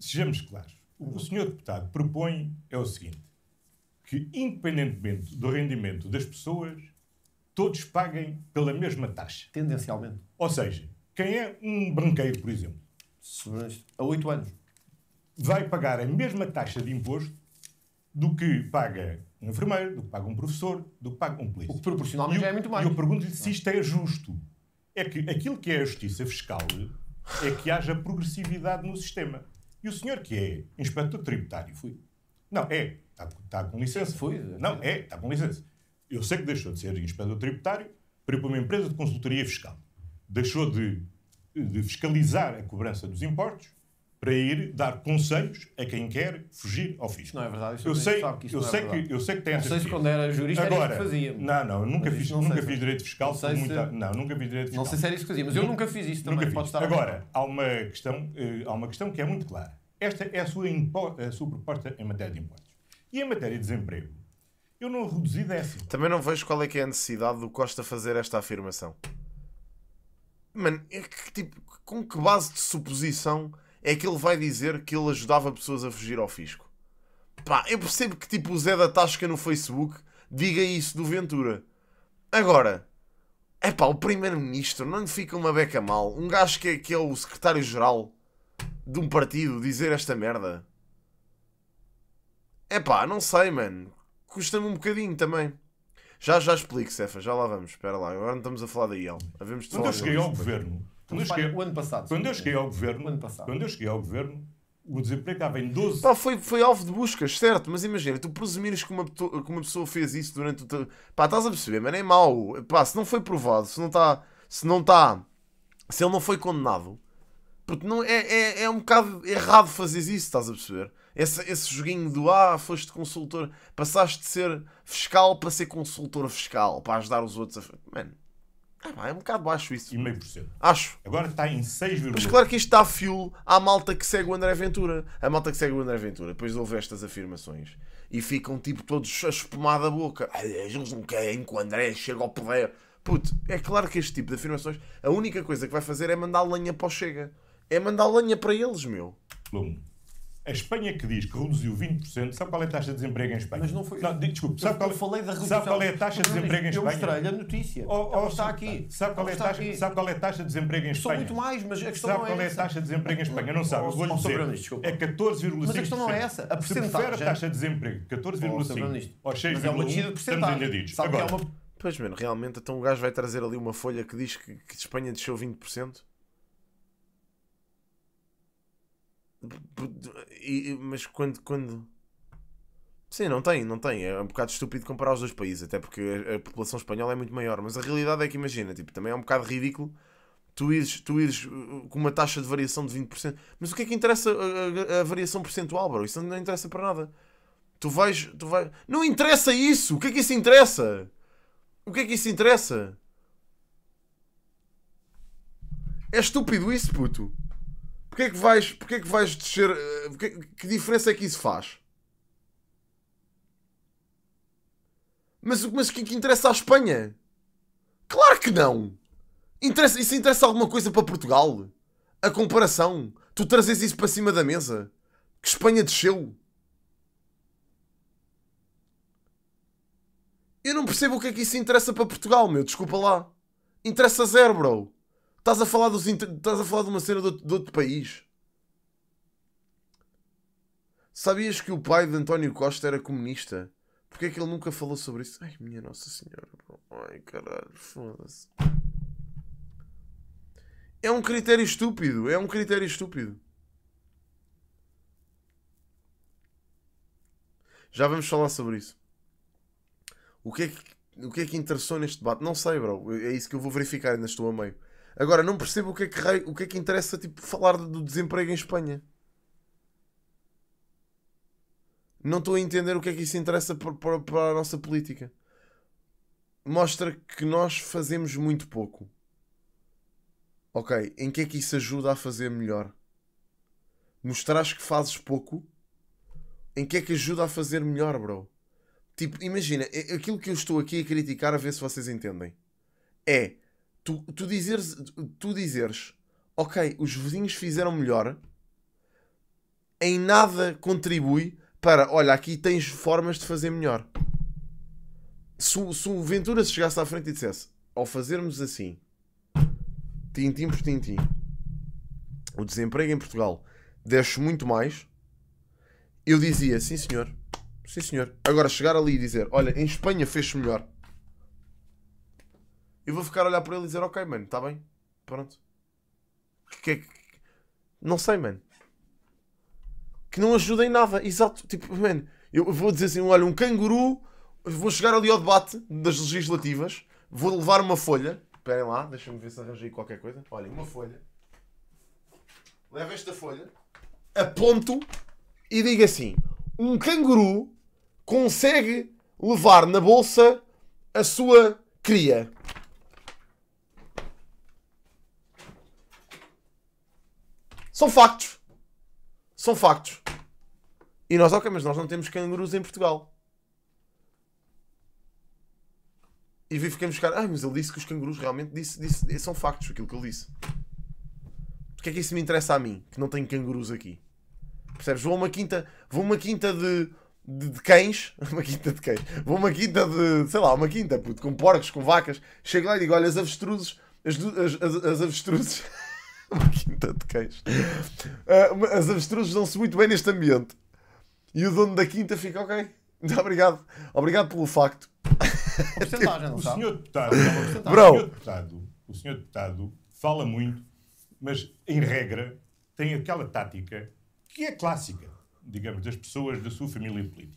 Sejamos claros. O, o uhum. senhor deputado propõe é o seguinte: que independentemente do rendimento das pessoas, todos paguem pela mesma taxa. Tendencialmente. Ou seja, quem é um branqueiro, por exemplo? A oito anos vai pagar a mesma taxa de imposto do que paga um enfermeiro, do que paga um professor, do que paga um polícia. O que proporcionalmente eu, é muito mais. E eu pergunto-lhe se isto é justo. É que aquilo que é a justiça fiscal é que haja progressividade no sistema. E o senhor que é inspetor tributário... Fui. Não, é. Está, tá com licença. Fui. Não, é. Está com licença. Eu sei que deixou de ser inspetor tributário para ir para uma empresa de consultoria fiscal. Deixou de, de fiscalizar a cobrança dos impostos para ir dar conselhos a quem quer fugir ao fisco. não é verdade. Eu é sei, que isso eu, é sei que, eu sei que tem não sei se quando era jurista Agora, era isso que fazia. Não, não, nunca fiz, não nunca fiz direito fiscal. Não, muita, se... não, nunca fiz direito fiscal. Não sei se era isso que fazia, mas eu nunca fiz isso também. Nunca fiz. Agora, há uma, questão, eh, há uma questão que é muito clara. Esta é a sua, impo, a sua proposta em matéria de impostos. E em matéria de desemprego, eu não reduzi décimo. Também não vejo qual é que é a necessidade do Costa fazer esta afirmação. Mano, é que, tipo, com que base de suposição é que ele vai dizer que ele ajudava pessoas a fugir ao fisco. Pá, eu percebo que tipo o Zé da Tasca no Facebook diga isso do Ventura. Agora, é pá, o Primeiro-Ministro não lhe fica uma beca mal. Um gajo que é, que é o secretário-geral de um partido dizer esta merda. É pá, não sei, mano. Custa-me um bocadinho também. Já, já explico, Cefa, já lá vamos. Espera lá, agora não estamos a falar da IEL. Quando eu cheguei ao governo, quando eu cheguei, o ano passado. Quando eu cheguei ao governo, ano passado. quando eu cheguei ao governo, o desemprego estava em 12. Pá, então, foi, foi alvo de buscas, certo? Mas imagina, tu presumires que uma, que uma pessoa fez isso durante o. Te... Pá, estás a perceber, mas nem mal. Pá, se não foi provado, se não está. Se não está. Se ele não foi condenado. Porque não, é, é, é um bocado errado fazer isso, estás a perceber? Esse, esse joguinho do ah, foste consultor, passaste de ser fiscal para ser consultor fiscal, para ajudar os outros a. Mano, ah, é um bocado baixo isso. E meio por cento. Acho. Agora está em 6,5%. Mas claro que isto dá fio à malta que segue o André Ventura. A malta que segue o André Ventura. Depois ouve estas afirmações. E ficam tipo todos a espumar da boca. Eles não querem que o André chegue ao poder. Puto, é claro que este tipo de afirmações, a única coisa que vai fazer é mandar lenha para o Chega. É mandar lenha para eles, meu. Bom. A Espanha que diz que reduziu 20%, sabe qual é a taxa de desemprego em Espanha? Mas não foi. Não, desculpe, sabe eu, qual, eu é- falei da redução. Sabe qual é a taxa de desemprego em Espanha? Eu mostrei-lhe a notícia. Oh, oh, está aqui. Sabe qual, é a taxa, aqui. sabe qual é a taxa de desemprego em Espanha? São muito mais, mas a questão sabe não é. Sabe qual é a taxa de desemprego em Espanha? Não sabe, eu vou-lhe dizer. É 14,5%. Mas a questão não é essa. A percentagem. Se prefere a taxa de desemprego, 14,5% ou 6,1%, mas é uma descida de percentagem. Sabe Agora, que é Pois, mano, realmente, então o gajo vai trazer ali uma folha que diz que, que Espanha desceu 20%. E, mas quando, quando. Sim, não tem, não tem. É um bocado estúpido comparar os dois países, até porque a, a população espanhola é muito maior. Mas a realidade é que, imagina, tipo, também é um bocado ridículo tu ires, tu ires uh, uh, com uma taxa de variação de 20%. Mas o que é que interessa a, a, a variação percentual, bro? Isso não interessa para nada. Tu vais, tu vais. Não interessa isso! O que é que isso interessa? O que é que isso interessa? É estúpido isso, puto. Porquê é que vais, porque é que vais descer? Eh, que diferença é que isso faz? Mas, mas o que, é que interessa à Espanha? Claro que não! Interessa, isso interessa alguma coisa para Portugal? A comparação? Tu trazes isso para cima da mesa? Que Espanha desceu? Eu não percebo o que é que isso interessa para Portugal, meu. Desculpa lá. Interessa zero, bro. Estás a falar, dos, estás a falar de uma cena de outro, de outro país. Sabias que o pai de António Costa era comunista? Porquê é que ele nunca falou sobre isso? Ai, minha Nossa Senhora. Bro. Ai, caralho, foda-se. É um critério estúpido. É um critério estúpido. Já vamos falar sobre isso. O que é que, o que, é que interessou neste debate? Não sei, bro. É isso que eu vou verificar. Ainda estou a meio. Agora, não percebo o que é que, o que, é que interessa tipo, falar do desemprego em Espanha. Não estou a entender o que é que isso interessa para, para, para a nossa política. Mostra que nós fazemos muito pouco. Ok, em que é que isso ajuda a fazer melhor? Mostrares que fazes pouco, em que é que ajuda a fazer melhor, bro? Tipo, imagina, aquilo que eu estou aqui a criticar, a ver se vocês entendem. É, tu, tu, dizeres, tu dizeres, ok, os vizinhos fizeram melhor, em nada contribui para, olha, aqui tens formas de fazer melhor. Se, se o Ventura se chegasse à frente e dissesse, ao fazermos assim, tintim por tintim, o desemprego em Portugal desce muito mais, eu dizia, sim senhor, sim senhor. Agora chegar ali e dizer, olha, em Espanha fez melhor. Eu vou ficar a olhar para ele e dizer, ok, mano, está bem. Pronto. Que é que... Não sei, mano. Que não ajuda em nada. Exato. Tipo, mano, eu vou dizer assim, olha, um canguru... Vou chegar ali ao debate das legislativas. Vou levar uma folha. Esperem lá, deixem-me ver se arranjei qualquer coisa. Olhem, uma folha. Levo esta folha. Aponto e diga assim. Um canguru consegue levar na bolsa a sua cria. São factos. São factos. E nós, ok, mas nós não temos cangurus em Portugal. E ficamos ficar, ah, mas ele disse que os cangurus realmente disse, disse, são factos aquilo que ele disse. Porque é que isso me interessa a mim, que não tenho cangurus aqui? Percebes? Vou a uma quinta, vou uma quinta de, de, de, cães, *laughs* uma quinta de cães, vou uma quinta de, sei lá, uma quinta, puto, com porcos, com vacas. Chego lá e digo, olha, as avestruzes, as, as, as, as avestruzes. *laughs* *laughs* uma quinta de queijo. Uh, as avestruzes dão-se muito bem neste ambiente. E o dono da quinta fica ok. Muito obrigado. Obrigado pelo facto. o senhor deputado, não, o senhor deputado, o senhor deputado fala muito, mas em regra tem aquela tática que é clássica, digamos, das pessoas da sua família política,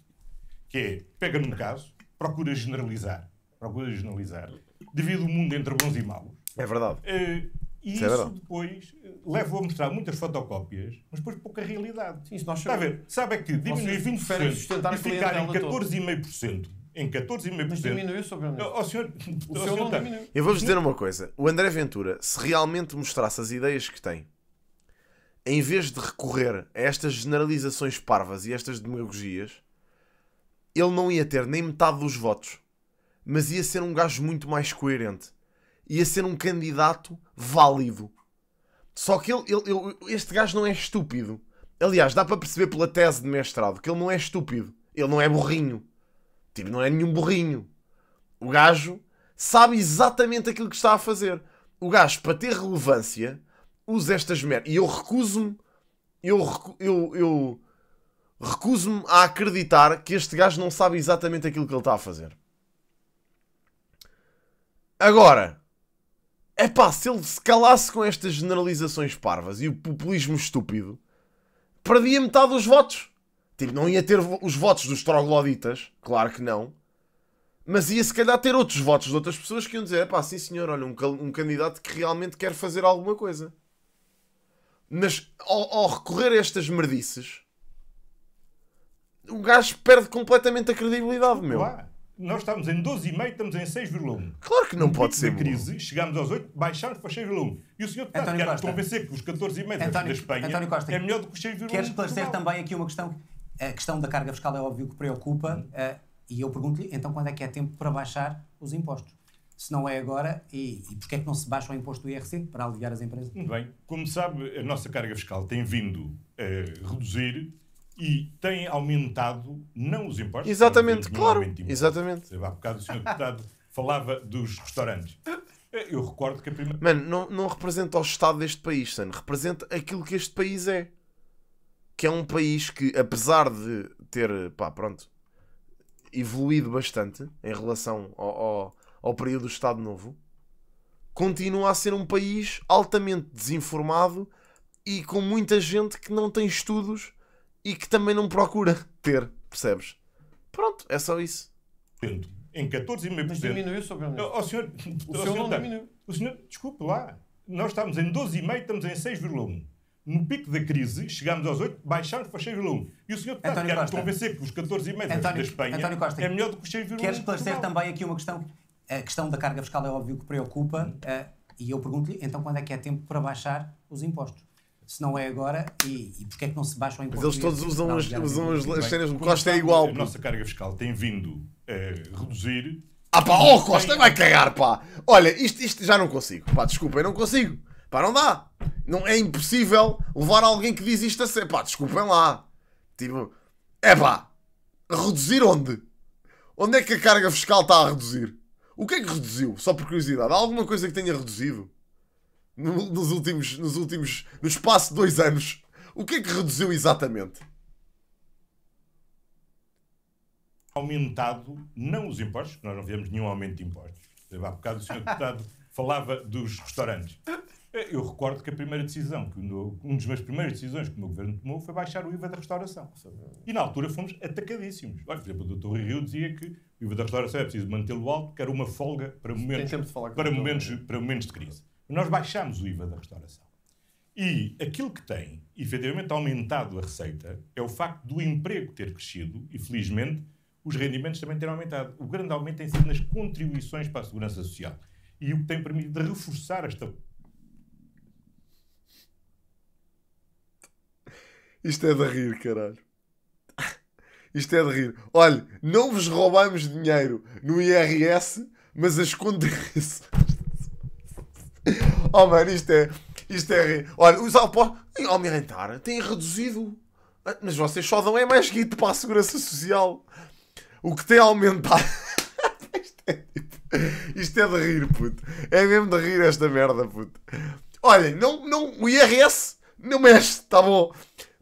que é pega num caso, procura generalizar, procura generalizar, divide o mundo entre bons e maus. É verdade. Uh, e isso, é isso depois eh, levou a mostrar muitas fotocópias, mas depois pouca realidade. Sim, isso nós Está a ver? Sabe é que diminuir 20% e ficar em 14,5% em 14,5%. Mas diminuiu sobre o senhor, o, o *laughs* senhor não tá. diminuiu. Eu vou-vos dizer uma coisa. O André Ventura, se realmente mostrasse as ideias que tem, em vez de recorrer a estas generalizações parvas e estas demagogias, ele não ia ter nem metade dos votos. Mas ia ser um gajo muito mais coerente ia ser um candidato válido. Só que ele, ele, ele, este gajo não é estúpido. Aliás, dá para perceber pela tese de mestrado que ele não é estúpido. Ele não é burrinho. Tipo, não é nenhum burrinho. O gajo sabe exatamente aquilo que está a fazer. O gajo, para ter relevância, usa estas merdas. E eu recuso-me. Eu, recu eu, eu recuso-me a acreditar que este gajo não sabe exatamente aquilo que ele está a fazer. Agora, é pá, se ele se calasse com estas generalizações parvas e o populismo estúpido, perdia metade dos votos. Tipo, não ia ter os votos dos trogloditas, claro que não. Mas ia se calhar ter outros votos de outras pessoas que iam dizer: pá, sim senhor, olha, um, um, candidato que realmente quer fazer alguma coisa. Mas ao, ao recorrer a estas merdices, o gajo perde completamente a credibilidade, meu. Ué nós estávamos em 12,5, estamos em 6,1. Claro que não no pode ser. crise, bom. chegámos aos 8, baixamos para 6,1. E o senhor António quer Costa. convencer que os 14,5 da Espanha António Costa, é melhor do que os 6,1. Quero esclarecer também aqui uma questão. A questão da carga fiscal é óbvio que preocupa. Uh, e eu pergunto-lhe, então quando é que é tempo para baixar os impostos? Se não é agora, e, e porquê é que não se baixa o imposto do IRC para aliviar as empresas? Muito bem. Como sabe, a nossa carga fiscal tem vindo a reduzir e tem aumentado não os impostos. Exatamente, claro. Impostos. Exatamente. Há bocado o senhor deputado *laughs* falava dos restaurantes. Eu recordo que a primeira. Mano, não, não representa o Estado deste país, Sano. Representa aquilo que este país é. Que é um país que, apesar de ter, pá, pronto, evoluído bastante em relação ao, ao, ao período do Estado Novo, continua a ser um país altamente desinformado e com muita gente que não tem estudos e que também não procura *laughs* ter, percebes? Pronto, é só isso. Em 14,5%. diminuiu sobre o oh, oh, senhor, o, oh, senhor, senhor não tá, diminuiu. O senhor, desculpe lá, nós estamos em 12,5%, estamos em 6,1%. No pico da crise, chegámos aos 8, baixámos para 6,1. E o senhor está a nos convencer que os 14,5% da Espanha António Costa, é melhor do que os 6,1%. Quero esclarecer também aqui uma questão. A questão da carga fiscal é óbvio que preocupa. Uh, e eu pergunto-lhe, então quando é que é tempo para baixar os impostos? se não é agora, e, e porque é que não se baixam em Mas eles todos usam, as, usam as, as cenas do Costa é igual. A nossa carga fiscal tem vindo a reduzir. Ah pá, oh Costa, vai cagar pá! Olha, isto, isto já não consigo. Pá, desculpa, eu não consigo. Pá, não dá. Não, é impossível levar alguém que diz isto a ser. Pá, desculpem lá. Tipo, é pá, reduzir onde? Onde é que a carga fiscal está a reduzir? O que é que reduziu? Só por curiosidade, há alguma coisa que tenha reduzido? nos últimos, nos últimos, no espaço de dois anos, o que é que reduziu exatamente? Aumentado, não os impostos, nós não vemos nenhum aumento de impostos. Há bocado o senhor deputado *laughs* falava dos restaurantes. Eu recordo que a primeira decisão, que uma das minhas primeiras decisões que o meu governo tomou foi baixar o IVA da restauração. E na altura fomos atacadíssimos. Olha, por exemplo, o doutor Rio dizia que o IVA da restauração é preciso mantê-lo alto, que era uma folga para momentos, para momentos, para momentos de crise. Nós baixámos o IVA da restauração. E aquilo que tem, efetivamente, aumentado a receita é o facto do emprego ter crescido e, felizmente, os rendimentos também terem aumentado. O grande aumento tem sido nas contribuições para a segurança social. E o que tem permitido reforçar esta. Isto é de rir, caralho. Isto é de rir. Olha, não vos roubamos dinheiro no IRS, mas escondem isso oh, mano, isto é. Isto é. Olha, os apóstolos. Ao me têm reduzido. Ah, mas vocês só dão é mais guito para a segurança social. O que tem aumentado. *laughs* isto, é, tipo, isto é de rir, puto. É mesmo de rir esta merda, puto. Olhem, não, não, o IRS não mexe, tá bom?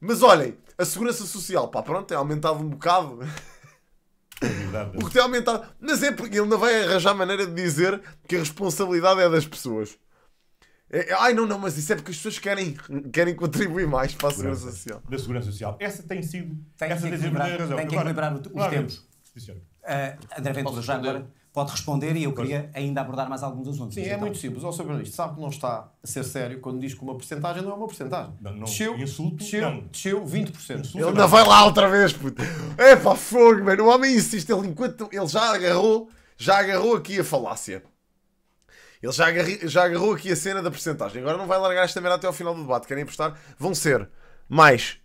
Mas olhem, a segurança social, pá, pronto, tem aumentado um bocado. O que tem aumentado. Mas é porque ele não vai arranjar maneira de dizer que a responsabilidade é das pessoas. É, é, ai, não, não, mas isso é porque as pessoas querem, querem contribuir mais para a segurança social. Da segurança social. Essa tem sido. Tem essa que equilibrar, tem razão. tem que equilibrar os claro, tempos. uh, André Ventura, já agora pode responder e eu queria ainda abordar mais alguns assuntos. Sim, então. é muito simples. Ou saber isto, sabe que não está a ser sério quando diz que uma porcentagem não é uma porcentagem. Não, Desceu, insulto, desceu, desceu 20%. Insulto, ele ainda não. vai lá outra vez, puto. É para fogo, mano. O homem insiste, ele enquanto ele já agarrou, já agarrou aqui a falácia. Ele já, agarri, já agarrou aqui a cena da percentagem. Agora não vai largar esta merda até ao final do debate. Querem apostar? Vão ser mais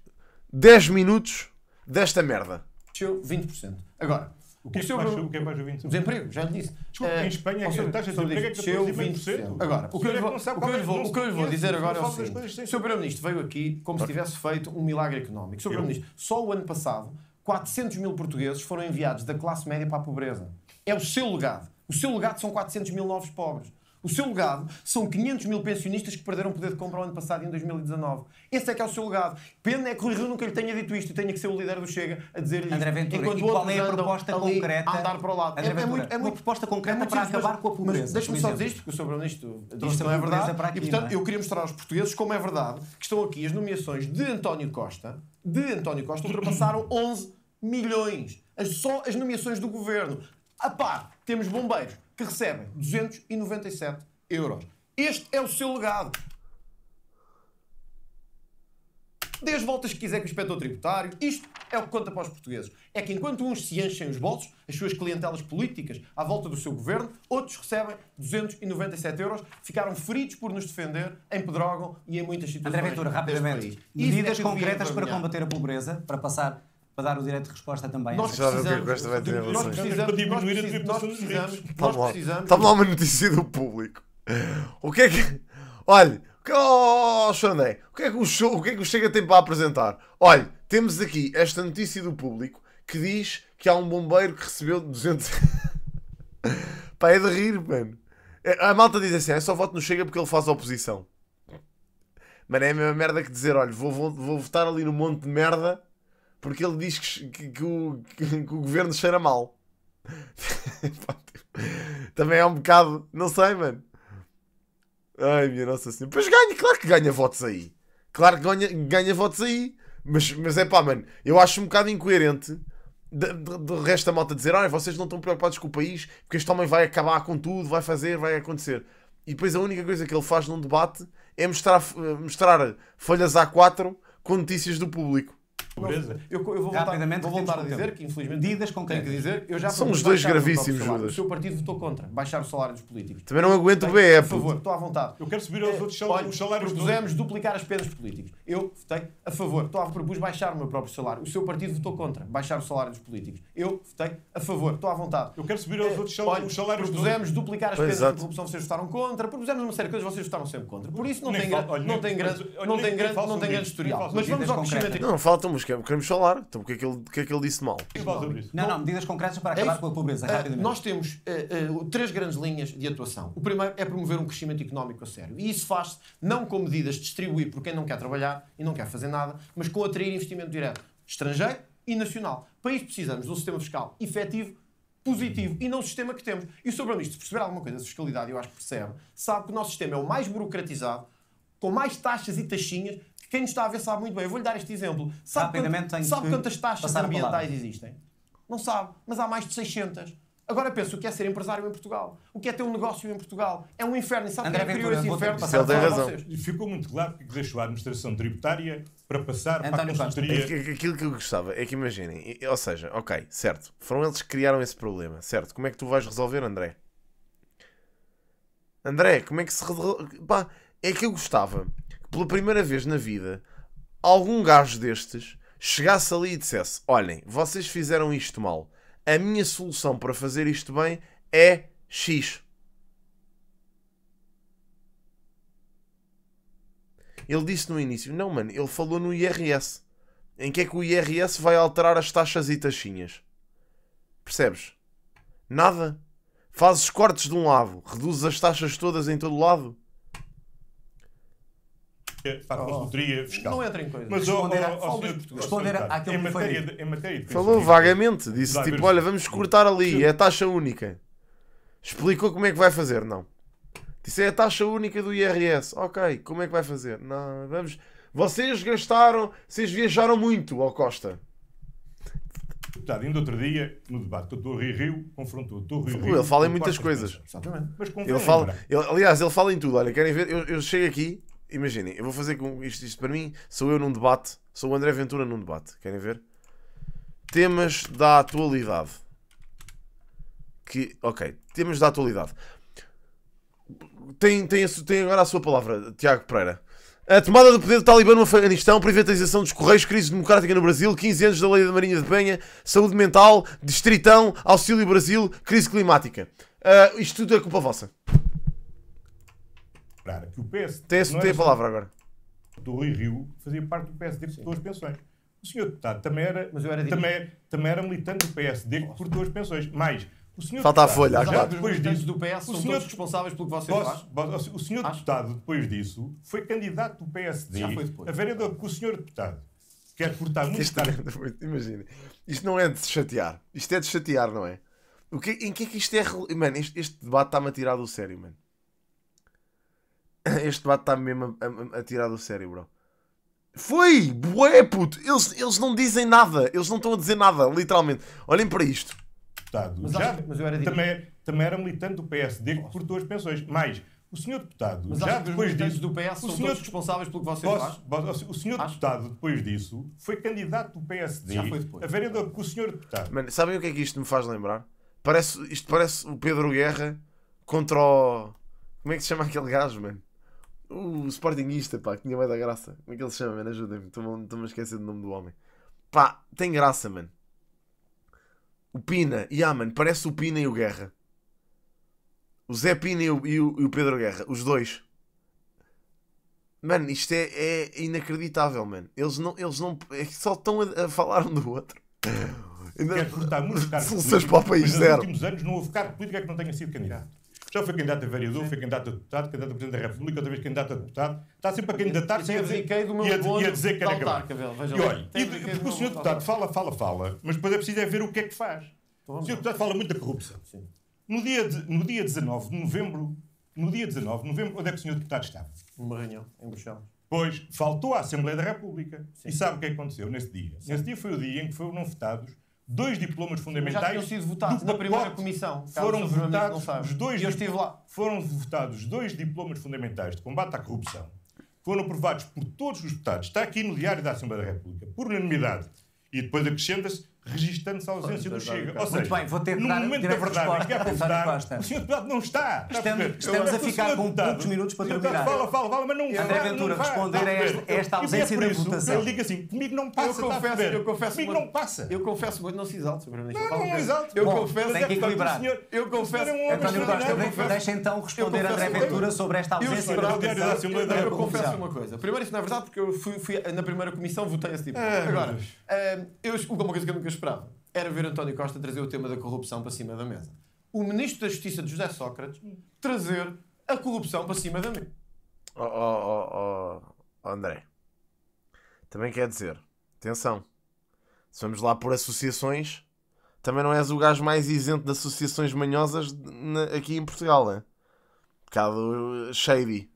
10 minutos desta merda. Desceu 20%. Agora, o que é que baixou? O que é 20%? Desemprego, já lhe disse. Eh, em Espanha a taxa de emprego é 14,5%. Agora, é o que eu lhe vou dizer agora é o seguinte. O Sr. Primeiro-Ministro veio aqui como se tivesse feito um milagre económico. Sr. Primeiro-Ministro, só o ano passado 400 mil portugueses foram enviados da classe média para a pobreza. É o seu legado. O seu legado são 400 mil novos pobres. O seu legado são 500 mil pensionistas que perderam o poder de compra o ano passado, em 2019. Esse é que é o seu legado. Pena é que o Rio nunca lhe tenha dito isto e tenha que ser o líder do Chega a dizer-lhe André Ventura, enquanto e qual é a proposta concreta? A andar para o lado. André é, é Ventura, é, muito, é muito, uma proposta concreta é para simples, acabar mas, com a pobreza. Mas deixa-me só dizer isto, porque o Sr. Isto é não é verdade. Aqui, e, portanto, é? eu queria mostrar aos portugueses como é verdade que estão aqui as nomeações de António Costa, de António Costa, ultrapassaram 11 milhões. As, só as nomeações do governo. A par, temos bombeiros, que recebem 297 euros. Este é o seu legado. Dê as voltas que quiser com o inspetor tributário. Isto é o que conta para os portugueses. É que enquanto uns se enchem os bolsos, as suas clientelas políticas, à volta do seu governo, outros recebem 297 euros, ficaram feridos por nos defender, empedrogam e em muitas situações. André Ventura, rapidamente. Medidas é concretas para combater a pobreza, para passar para dar o direito de resposta também. Nós precisamos, nós precisamos, nós precisamos, nós precisamos, nós precisamos. Está lá uma notícia do público. O que é que. Olha, é- oh, oh, Xandé, o que, é que o, show, o que é que o Chega tem para apresentar? Olha, temos aqui esta notícia do público que diz que há um bombeiro que recebeu 200. *laughs* Pá, é de rir, mano. É, a malta diz assim: ah, é só voto no Chega porque ele faz oposição. Mano, é a mesma merda que dizer: olha, vou, vou, vou votar ali no monte de merda porque ele diz que, que, que, o, que o governo cheira mal. *laughs* Também é um bocado, não sei, mano. Ai, minha Nossa Senhora. Pois ganha, claro que ganha votos aí. Claro que ganha, ganha votos aí. Mas, mas é pá, mano, eu acho um bocado incoerente do resto da malta dizer: olha, vocês não estão preocupados com o país, porque este homem vai acabar com tudo, vai fazer, vai acontecer. E depois a única coisa que ele faz num debate é mostrar, eh, mostrar folhas A4 com notícias do público pobreza. Eu, eu vou voltar, vou voltar a dizer que, infelizmente, medidas concretas. Tenho que dizer, eu já São os dois gravíssimos, Judas. O seu partido votou contra baixar o salário dos políticos. Também não aguento Tenho, o BE, Por favor, estou à vontade. Eu quero subir aos é, outros salários, olha, os salários Propusemos duplicar as penas políticos. Eu votei a favor. Estou a propus baixar o meu próprio salário. O seu partido votou contra baixar o salário dos políticos. Eu votei a favor. Estou à vontade. Eu quero subir aos é, outros salários, olha, os salários Propusemos duplicar as pois penas exato. de corrupção, vocês votaram contra. Propusemos uma série de coisas, vocês votaram sempre contra. Por isso não tem grande não tem grande não tem grande não tem grande historial. Mas vamos ao crescimento. Não faltam mas queremos falar. Então o que é que ele, que é que ele disse mal? Não, não, medidas concretas para acabar é com a pobreza, é, rapidamente. Nós temos uh, uh, três grandes linhas de atuação. O primeiro é promover um crescimento económico a sério. E isso faz-se não com medidas de distribuir por quem não quer trabalhar e não quer fazer nada, mas com atrair investimento direto estrangeiro e nacional. Para isso precisamos de um sistema fiscal efetivo positivo e não o sistema que temos. E o isto se perceber alguma coisa de fiscalidade, eu acho que percebe, sabe que o nosso sistema é o mais burocratizado, com mais taxas e taxinhas, quem nos está a ver sabe muito bem. Eu vou-lhe dar este exemplo. Sabe, quanto, sabe quantas taxas ambientais existem? Não sabe, mas há mais de 600. Agora penso o que é ser empresário em Portugal, o que é ter um negócio em Portugal. É um inferno. E sabe André quem criou esse inferno? Passar tem razão. Vocês. E ficou muito claro que deixou a administração tributária para passar António para a consultoria. É é aquilo que eu gostava é que imaginem, ou seja, ok, certo, foram eles que criaram esse problema, certo? Como é que tu vais resolver, André? André, como é que se. Pá, é que eu gostava pela primeira vez na vida, algum gajo destes chegasse ali e dissesse: Olhem, vocês fizeram isto mal. A minha solução para fazer isto bem é X. Ele disse no início: Não, mano, ele falou no IRS. Em que é que o IRS vai alterar as taxas e taxinhas? Percebes? Nada. Fazes cortes de um lado, reduzes as taxas todas em todo lado para a consultoria fiscal. Não entra em Mas responder, ao, ao, ao responder àquele em matéria, em matéria de Falou vagamente, disse tipo: olha, vamos cortar ali, é taxa única. Explicou como é que vai fazer, não. Disse: é a taxa única do IRS. Ok, como é que vai fazer? Não, vamos. Vocês gastaram, vocês viajaram muito ao Costa. Deputado, ainda outro dia, no debate, o Dr. Rui Rio confrontou o Dr. Rui Rio. Ele fala em muitas coisas. Exatamente. Mas ele fala, ele, aliás, ele fala em tudo. Olha, querem ver? Eu, eu chego aqui Imaginem, eu vou fazer com isto, isto para mim. Sou eu num debate. Sou o André Ventura num debate. Querem ver? Temas da atualidade. Que, ok, temas da atualidade. Tem, tem, tem agora a sua palavra, Tiago Pereira. A tomada do poder do Talibã no Afeganistão, privatização dos Correios, crise democrática no Brasil, 15 anos da lei da Marinha de Penha, saúde mental, distritão, auxílio Brasil, crise climática. Uh, isto tudo é culpa vossa que o PSD. tem a palavra agora. Do Rui Rio fazia parte do PSD por duas pensões. O senhor deputado também era, era também, também, era militante do PSD por duas pensões. Mais. O senhor Falta deputado, a folha, já depois disso, do PS o senhor, todos responsáveis pelo que vocês posso, posso, O senhor Acho. deputado, depois disso, foi candidato do PSD a vereador, porque o senhor deputado quer cortar muito isto caro. imagina, isto não é de se chatear. Isto é de chatear, não é? O que, em que é que isto é. Mano, este, este debate está-me a tirar do sério, mano. *coughs* Este debate está mesmo a, a, a, tirar do sério, bro. Foi! Bué, puto! Eles, eles não dizem nada. Eles não estão a dizer nada, literalmente. Olhem para isto. Deputado, tá, mas, já, mas eu era também, também era militante do PSD Nossa. cortou as pensões. Mais, o senhor deputado, mas já depois disso, do PS são senhor, todos responsáveis pelo que você posso, faz? O senhor acho. deputado, depois disso, foi candidato do PSD já foi depois. a vereador com o senhor deputado. Mano, sabem o que é que isto me faz lembrar? Parece, isto parece o Pedro Guerra contra o. Como é que se chama aquele gajo, mano? O Sportingista, pá, que tinha mais da graça. Como é que ele se chama, mano? Ajudem-me, estou-me a esquecer do nome do homem. Pá, tem graça, mano. O Pina, e yeah, mano, parece o Pina e o Guerra. O Zé Pina e o, e o, e o Pedro Guerra, os dois. Mano, isto é, é inacreditável, mano. Eles não, eles não é que só estão a, a falar um do outro. Quero perguntar muitos caro. Soluções para o país, zero. Nos últimos anos não houve cargo político é que não tenha sido candidato. Já foi candidato a vereador, foi candidato a deputado, candidato a presidente da República, outra vez candidato a deputado. Está sempre a candidatar sem a dizer, e a, dizer que era altar, E olha, porque o senhor deputado fala, fala, fala, mas depois é preciso é ver o que é que faz. O senhor deputado fala muito da corrupção. No dia, de, no dia 19 de novembro, no dia 19 de novembro, onde é que o senhor deputado estava? No Maranhão, em Bruxelas. Pois, faltou à Assembleia da República. Sim. E sabe o é que aconteceu nesse dia? Sim. Nesse dia foi o dia em que foram votados dois diplomas fundamentais. já tinham sido votados na primeira comissão. É foram votados, os dois, eu estive lá. Foram votados dois diplomas fundamentais de combate à corrupção. Foram aprovados por todos os deputados. Está aqui no Diário da Assembleia da República, por unanimidade. E depois acrescenta-se registando-se a ausência do Chega. Ou seja, Muito bem, vou ter no momento da verdade, que é para o senhor deputado não está. Estamos, está estamos a ficar com deputado, poucos minutos para terminar. Fala, fala, fala, mas não André vai, Ventura, responder a esta, esta ausência da votação. Ele diga assim, comigo não passa, eu confesso, eu confesso comigo não passa. Eu confesso, mas não se exalte, Sr. Não, não é exalte. É eu confesso, tem é que equilibrar. Então eu confesso. António Costa, deixa então responder André Ventura sobre esta ausência da votação. Eu confesso uma coisa. Primeiro, isso não é verdade, porque eu fui na primeira comissão, votei esse tipo. Agora, uma coisa que eu nunca esperava era ver António Costa trazer o tema da corrupção para cima da mesa. O ministro da Justiça de José Sócrates trazer a corrupção para cima da mesa. Oh, oh, oh, oh, André, também quer dizer, atenção, se vamos lá por associações, também não és o gajo mais isento de associações manhosas aqui em Portugal, é? Um bocado shady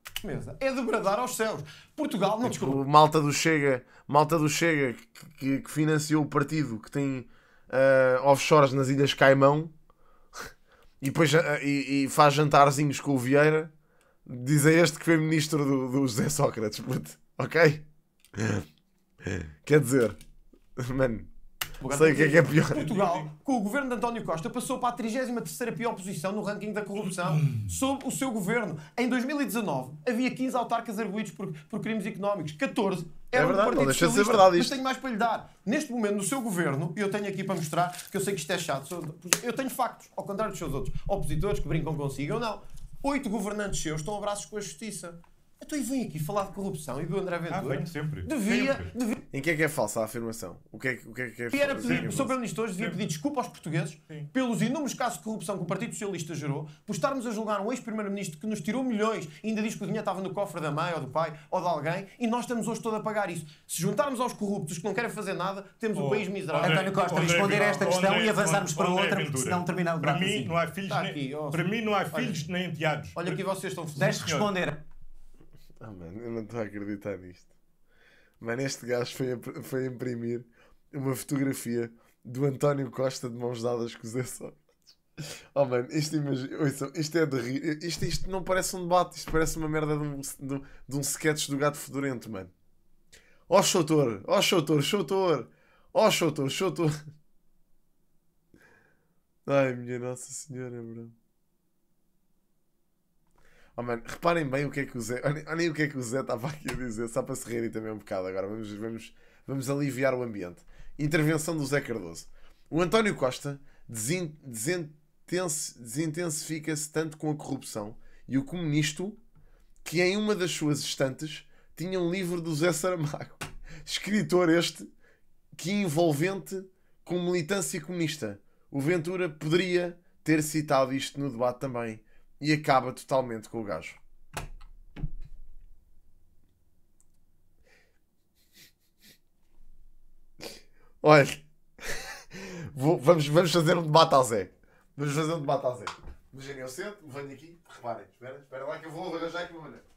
é de bradar aos céus. Portugal não desculpa. O malta do Chega, malta do Chega que, que, que financiou o partido que tem uh, offshores nas Ilhas Caimão *laughs* e depois uh, e, e, faz jantarzinhos com o Vieira, diz a este que foi ministro do, do José Sócrates, puto. ok? Quer dizer, *laughs* mano. Sei o é que é que é pior. Portugal, com o governo de António Costa, passou para a 33 pior posição no ranking da corrupção sob o seu governo. Em 2019, havia 15 autarcas arguídos por, por crimes económicos, 14 é verdade, Partido não deixa de ser verdade isto. Mas tenho mais para lhe dar. Neste momento, no seu governo, e eu tenho aqui para mostrar, que eu sei que isto é chato, eu tenho factos, ao contrário dos seus outros opositores que brincam consigo ou não. Oito governantes seus estão a braços com a justiça. Então, e vem aqui falar de corrupção e do André ah, Ventura. Ah, venho sempre. Devia, sempre. devia. Em que é que é falsa a afirmação? O que é o que, é, que é, era pedir, é o Sr. Primeiro-Ministro hoje devia sempre. pedir desculpa aos portugueses Sim. pelos inúmeros casos de corrupção que o Partido Socialista gerou, por estarmos a julgar um ex-Primeiro-Ministro que nos tirou milhões e ainda diz que o dinheiro estava no cofre da mãe ou do pai ou de alguém e nós estamos hoje todos a pagar isso. Se juntarmos aos corruptos que não querem fazer nada, temos oh, um país miserável. António Costa, responder a esta questão e avançarmos para outra, porque senão terminamos. Para assim. tá mim não há filhos nem enteados. Olha aqui, vocês estão fazer. Deixe responder. Ah, mano, eu não estou a acreditar nisto. Mano, este gajo foi, a, foi imprimir uma fotografia do António Costa de mãos dadas com os Açores. Oh mano, isto, imagina, isto é de rir. Isto, isto não parece um debate, isto parece uma merda de um, de, de um sketch do gato fedorento, mano. Ó oh, choutor, ó oh, choutor, Chotor, ó oh, choutor, choutor. *laughs* Ai, minha Nossa Senhora, mano. Oh, mano, reparem bem o que é que o Zé. Olhem, o que é que o Zé estava aqui a dizer, só para se rir também um bocado agora. Vamos, vamos, vamos aliviar o ambiente. Intervenção do Zé Cardoso. O António Costa desintensifica-se tanto com a corrupção e o comunista que em uma das suas estantes tinha um livro do Zé Saramago, *laughs* escritor este, que envolvente com militância comunista. O Ventura poderia ter citado isto no debate também e acaba totalmente com o gajo. Olha, *laughs* vou, vamos, vamos fazer um debate ao Zé. Vamos fazer um debate ao Zé. Imaginem, eu sento, venho aqui, reparem, espera, espera lá que eu vou arranjar aqui uma maneira.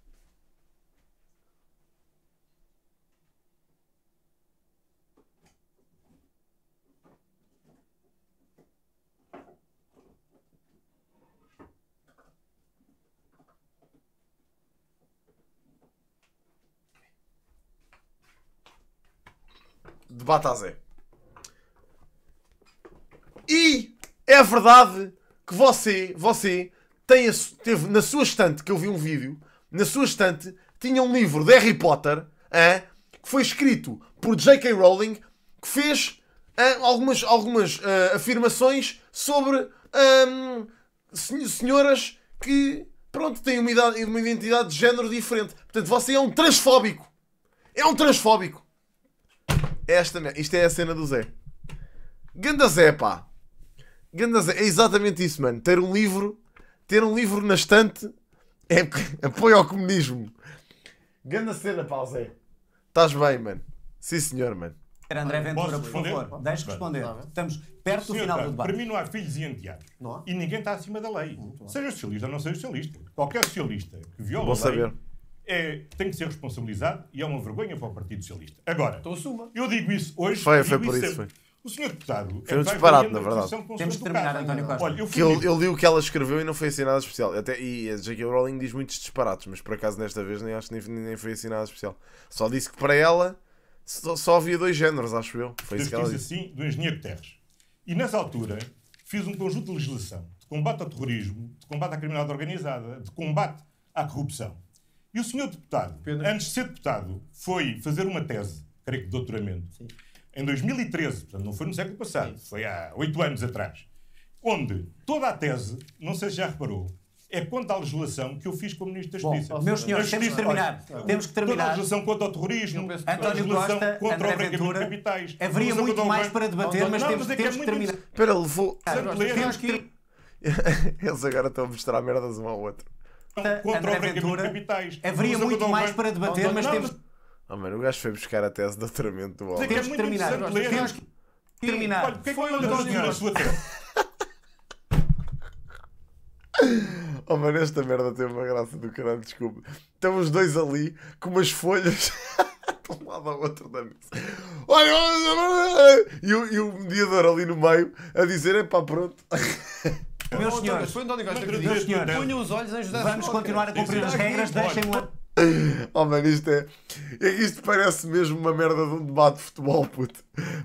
de Batazé. E é verdade que você, você tem a, teve na sua estante, que eu vi um vídeo, na sua estante tinha um livro de Harry Potter é que foi escrito por J.K. Rowling que fez algumas, algumas uh, afirmações sobre um, senhoras que pronto, têm uma, idade, uma identidade de género diferente. Portanto, você é um transfóbico. É um transfóbico. Esta, isto é a cena do Zé. Ganda Zé, pá. Ganda Zé. É exatamente isso, mano. Ter um livro, ter um livro na estante é *laughs* apoio ao comunismo. Ganda cena, pá, Zé. Estás bem, mano. Sim, senhor, mano. André Ventura, por favor, deixe responder. Estamos perto do final do debate. Para mim não há filhos e enteados. E ninguém está acima da lei. seja socialista ou não seja socialista. Qualquer socialista que viola Vou a lei saber é, tem que ser responsabilizado e é uma vergonha para o Partido Socialista. Agora, então assuma. eu digo isso hoje. Foi, foi por isso. Foi. O senhor deputado foi um disparate, na verdade. Temos de terminar, caso, António Costa. Olha, eu, que eu, eu, li o que ela escreveu e não foi assinado especial. Até, e a J.K. Rowling diz muitos disparates, mas por acaso desta vez nem acho nem, nem foi assinado especial. Só disse que para ela só, só havia dois géneros, acho eu. Foi isso que ela disse. assim do engenheiro Terres. E nessa altura fiz um conjunto de legislação de combate ao terrorismo, de combate à criminalidade organizada, de combate à corrupção. E o senhor deputado, Pedro. antes de ser deputado, foi fazer uma tese, creio que de doutoramento, Sim. em 2013, portanto não foi no século passado, Sim. foi há oito anos atrás, onde toda a tese, não sei se já reparou, é quanto à legislação que eu fiz como Ministro da Justiça. Bom, meus senhores, temos que terminar. Temos que terminar. Toda a legislação contra o terrorismo, António a legislação Costa, contra André o branqueamento de capitais. Haveria muito mais para debater, não, mas não, temos, mas é temos que, é que terminar. Espera, levou... Temos que... *laughs* Eles agora estão a mostrar merdas um ao outro contra André o Ventura, de capitais. Haveria muito mais para debater, não, mas não, temos. Oh, mano, o gajo foi buscar a tese de doutoramento do é homem. É temos que terminar. Temos que terminar. O que é que foi o a sua tese? *laughs* Oh mano, esta merda tem uma graça do caralho, desculpe. Estamos os dois ali com umas folhas *laughs* de um lado ao outro da mesa. olha, e o mediador ali no meio a dizer: é pá, pronto. *laughs* Meus senhores, meus senhores, os olhos em José Vamos continuar a cumprir as regras, deixem-me. Oh mano, isto é. é isto parece mesmo uma merda de um debate de futebol, puto.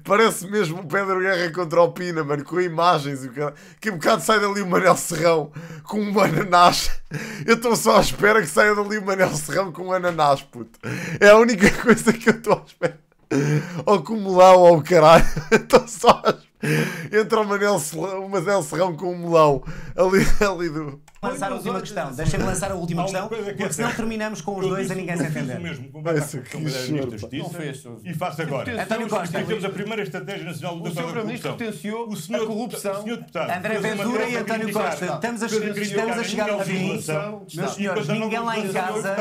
Parece mesmo o Pedro Guerra contra o Pina, mano, com imagens e o cara. Que um bocado sai dali o Manel Serrão com um ananás. Eu estou só à espera que saia dali o Manel Serrão com um ananás, puto. É a única *laughs* coisa que eu estou à espera. Ou com o melão ou o caralho. *laughs* Estou só à espera. Entra o Manel o Manel Serrão com um melão ali, ali do. Assim. lançar a última questão. Deixa-me lançar a última questão, porque é senão terminamos com os dois a ninguém se entender. mesmo, e faço agora. António Costa. Temos a primeira estratégia nacional do Primeiro-Ministro potenciou o senhor, a corrupção. Senhor deputado, André Ventura e António Costa, estamos a, estamos a chegar ao fim. Meus senhores, ninguém lá em casa,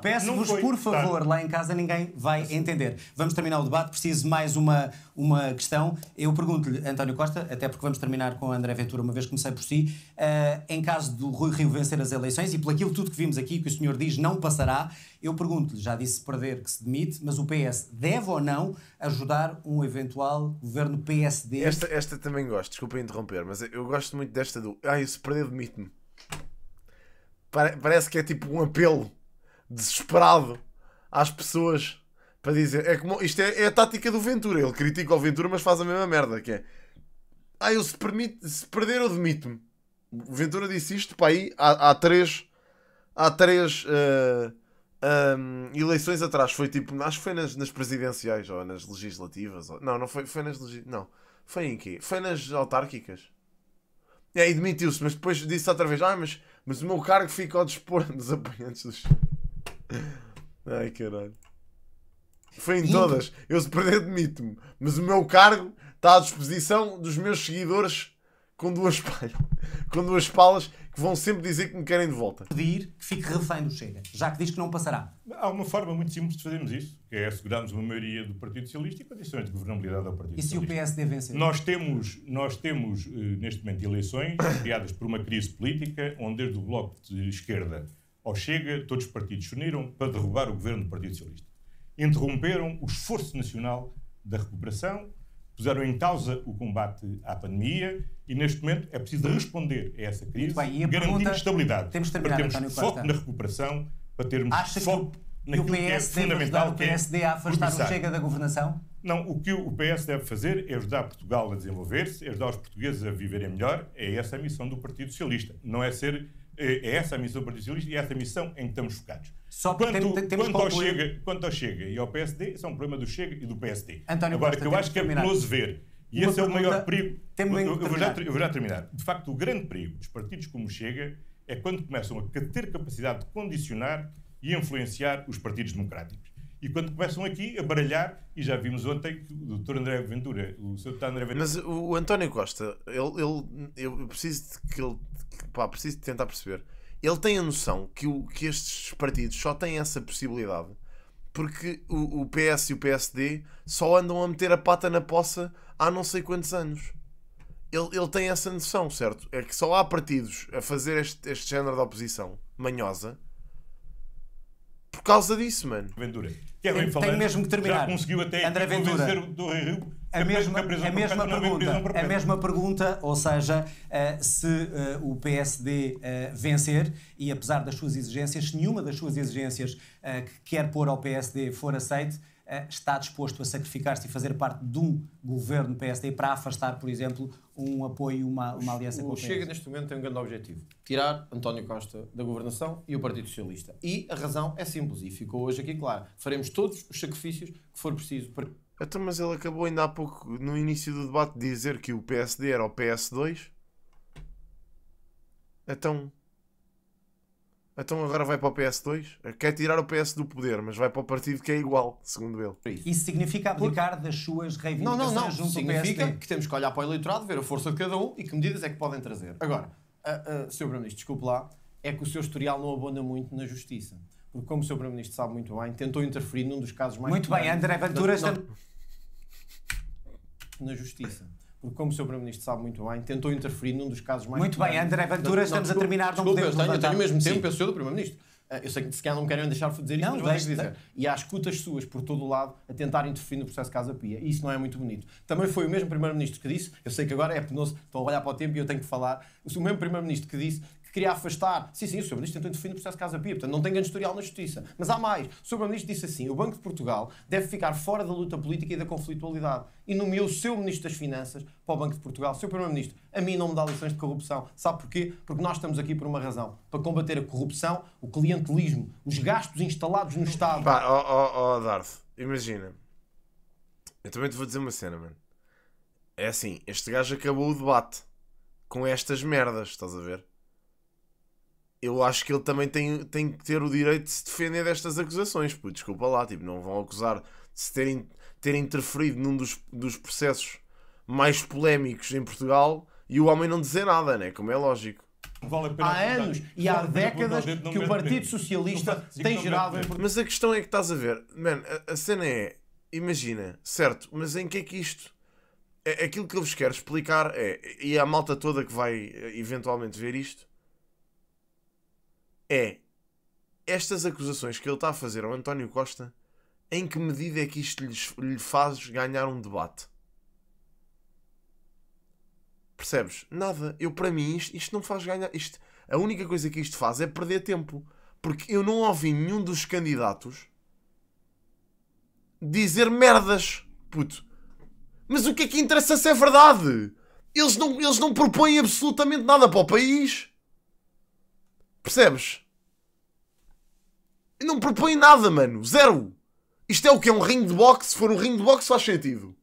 peço-vos por favor, lá em casa ninguém vai entender. Vamos terminar o debate, preciso mais uma, uma questão. Eu pergunto-lhe, António Costa, até porque vamos terminar com André Ventura, uma vez que comecei por si, uh, em caso do Rui Rio vencer as eleições e por aquilo tudo que vimos aqui, que o senhor diz não passará, eu pergunto-lhe, já disse perder que se demite, mas o PS deve ou não ajudar um eventual governo PSD? Esta, esta também gosto, desculpa interromper, mas eu gosto muito desta do, ai, ah, se perder demite-me. Parece que é tipo um apelo desesperado às pessoas para dizer, é como, isto é, é a tática do Ventura, ele critica o Ventura mas faz a mesma merda, que é, ah, eu se, se perder eu demito-me. O Ventura disse isto para aí há, há três, há três uh, eh, um, ehm, eleições atrás. Foi tipo, acho que foi nas, nas presidenciais ou nas legislativas. Ou, não, não foi, foi nas Não. Foi em quê? Foi nas autárquicas. É, e aí demitiu-se, mas depois disse outra vez: Ah, mas, mas o meu cargo fica ao dispor dos apoiantes dos. *laughs* Ai caralho. Foi em todas. Eu se perder, demito-me. Mas o meu cargo está à disposição dos meus seguidores com duas palhas, *laughs* com duas palas que vão sempre dizer que me querem de volta. Pedir que fique refém do Chega, já que diz que não passará. Há uma forma muito simples de fazermos isso, que é assegurarmos uma maioria do Partido Socialista e condições de governabilidade ao Partido e Socialista. E se o PSD vencer? Nós temos, nós temos eh, neste momento eleições *coughs* criadas por uma crise política, onde desde o Bloco de Esquerda ao Chega, todos os partidos se uniram para derrubar o governo do Partido Socialista. Interromperam o esforço nacional da recuperação, puseram em causa o combate à pandemia e neste momento é preciso responder a essa crise, bem, a garantindo pergunta, estabilidade. Temos de terminar, para termos António foco Costa. na recuperação, para termos Acha foco que naquilo que, é o PS que é fundamental. o PSD a afastar o Chega da governação? Não, o que o PS deve fazer é ajudar Portugal a desenvolver-se, é ajudar os portugueses a viverem melhor. É essa a missão do Partido Socialista. Não é ser. É, é essa a missão do Partido Socialista e é essa a missão em que estamos focados. Só quanto, tem, temos quanto, ao Chega, quanto ao Chega e ao PSD, isso é um problema do Chega e do PSD. António Agora, Costa, que eu acho que é penoso ver e esse é o maior perigo. Eu, eu, vou já, eu, vou já, terminar. De facto, o grande perigo dos partidos como Chega é quando começam a ter capacidade de condicionar e influenciar os partidos democráticos. E quando começam aqui a baralhar, e já vimos ontem que o Dr. André Ventura, o seu Dr. André Ventura. Mas o António Costa, ele, ele, eu preciso de que ele. Pá, preciso de tentar perceber. Ele tem a noção que, o, que estes partidos só têm essa possibilidade porque o, o PS e o PSD só andam a meter a pata na poça há não sei quantos anos. Ele, ele tem essa noção, certo? É que só há partidos a fazer este, este género de oposição manhosa por causa disso, mano. Ventura. Que é Tem- tem mesmo que terminar. Já conseguiu até André Ventura. convencer o do Rio a mesma, a mesma, é pergunta, a mesma pergunta, ou seja, uh, se uh, o PSD uh, eh, vencer e apesar das suas exigências, se nenhuma das suas exigências que quer pôr ao PSD for aceite, está disposto a sacrificar-se e fazer parte de um governo PSD para afastar, por exemplo, um apoio, uma, uma aliança o com o Chega neste momento tem um grande objetivo, tirar António Costa da governação e o Partido Socialista. E a razão é simples e ficou hoje aqui claro. Faremos todos os sacrifícios que for preciso para então, mas ele acabou ainda há pouco, no início do debate, de dizer que o PSD era o PS2. Então. Então agora vai para o PS2? Quer tirar o PS do poder, mas vai para o partido que é igual, segundo ele. Isso significa abdicar das suas reivindicações não, não, não. junto significa PSD. que temos que olhar para o eleitorado, ver a força de cada um e que medidas é que podem trazer. Agora, a, Sr. Primeiro-Ministro, desculpe lá, é que o seu historial não abona muito na justiça. Porque, como o Sr. Primeiro-Ministro sabe muito bem, tentou interferir num dos casos mais... Muito bem, André Ventura... Não, não na justiça. Porque, como o Sr. Primeiro-Ministro sabe muito bem, tentou interferir num dos casos mais. Muito bem, André Ventura, estamos a terminar, não desculpa, podemos. Eu tenho, eu tenho o mesmo tempo, Sim. eu sou do Primeiro-Ministro. Eh, eu sei que se calhar não me querem deixar dizer isto, não, mas vou deixe, dizer. E há escutas suas por todo o lado a tentar interferir no processo de Casa Pia. E isso não é muito bonito. Também foi o mesmo Primeiro-Ministro que disse, eu sei que agora é penoso, estou a olhar para o tempo e eu tenho que falar. O mesmo Primeiro-Ministro que disse queria afastar. Sim, sim, o Sr. Ministro tentou interferir no processo Casa Pia, portanto não tem grande historial na Justiça. Mas há mais. O Sr. Ministro disse assim: o Banco de Portugal deve ficar fora da luta política e da conflitualidade. E nomeou o seu Ministro das Finanças para o Banco de Portugal. Sr. Primeiro-Ministro, a mim não me dá lições de corrupção. Sabe porquê? Porque nós estamos aqui por uma razão: para combater a corrupção, o clientelismo, os gastos instalados no Estado. Pá, ó, ó, ó, Darth, imagina. Eu também te vou dizer uma cena, mano. É assim, este gajo acabou o debate com estas merdas, estás a ver? eu acho que ele também tem, tem que ter o direito de se defender destas acusações. Pô, desculpa lá, tipo, não vão acusar de se terem, interferido num dos, dos processos mais polémicos em Portugal e o homem não dizer nada, né? como é lógico. Vale há anos e há décadas que o Partido Socialista tem gerado. Mas a questão é que estás a ver, man, a, a, cena é, imagina, certo, mas em que é que isto? É, aquilo que eu vos quero explicar é, e a malta toda que vai eh, eventualmente ver isto, é estas acusações que ele está a fazer ao António Costa, em que medida é que isto lhe faz ganhar um debate? Percebes? Nada. Eu, para mim, isto, isto não faz ganhar. Isto, a única coisa que isto faz é perder tempo. Porque eu não ouvi nenhum dos candidatos dizer merdas. Puto. Mas o que é que interessa se é verdade? Eles não, eles não propõem absolutamente nada para o país. Percebes? Não propõe nada, mano. Zero. Isto é o que é um ring de boxe. Se for um ring de boxe, faz sentido.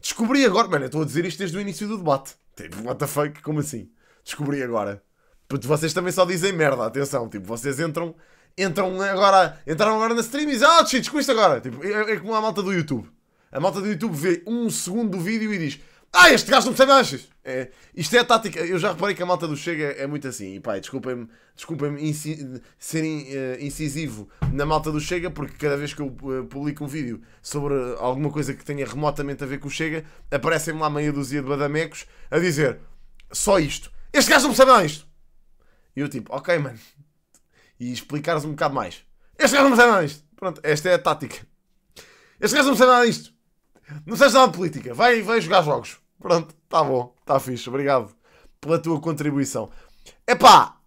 Descobri agora. Mano, eu estou a dizer isto desde o início do debate. Tipo, what the fuck? Como assim? Descobri agora. Porque vocês também só dizem merda, atenção. Tipo, vocês entram. Entram agora. Entraram agora na stream e dizem, ah, oh, cheats, isto agora. Tipo, é, é como a malta do YouTube. A malta do YouTube vê um segundo do vídeo e diz ah, este gajo não percebe achas? É, isto é a tática. Eu já reparei que a malta do Chega é muito assim. E pá, desculpem-me desculpem inci ser in, uh, eh, incisivo na malta do Chega, porque cada vez que eu uh, publico um vídeo sobre alguma coisa que tenha remotamente a ver com o Chega, aparecem-me lá meia dúzia de badamecos a dizer só isto. Este gajo não percebe isto. E eu tipo, ok, mano. E explicares um bocado mais. Este gajo não percebe mais isto. Pronto, esta é a tática. Este gajo não percebe nada disto. Não sabes nada de política. Vai, vai jogar jogos. Pronto, está bom, está fixe, obrigado pela tua contribuição. Epá,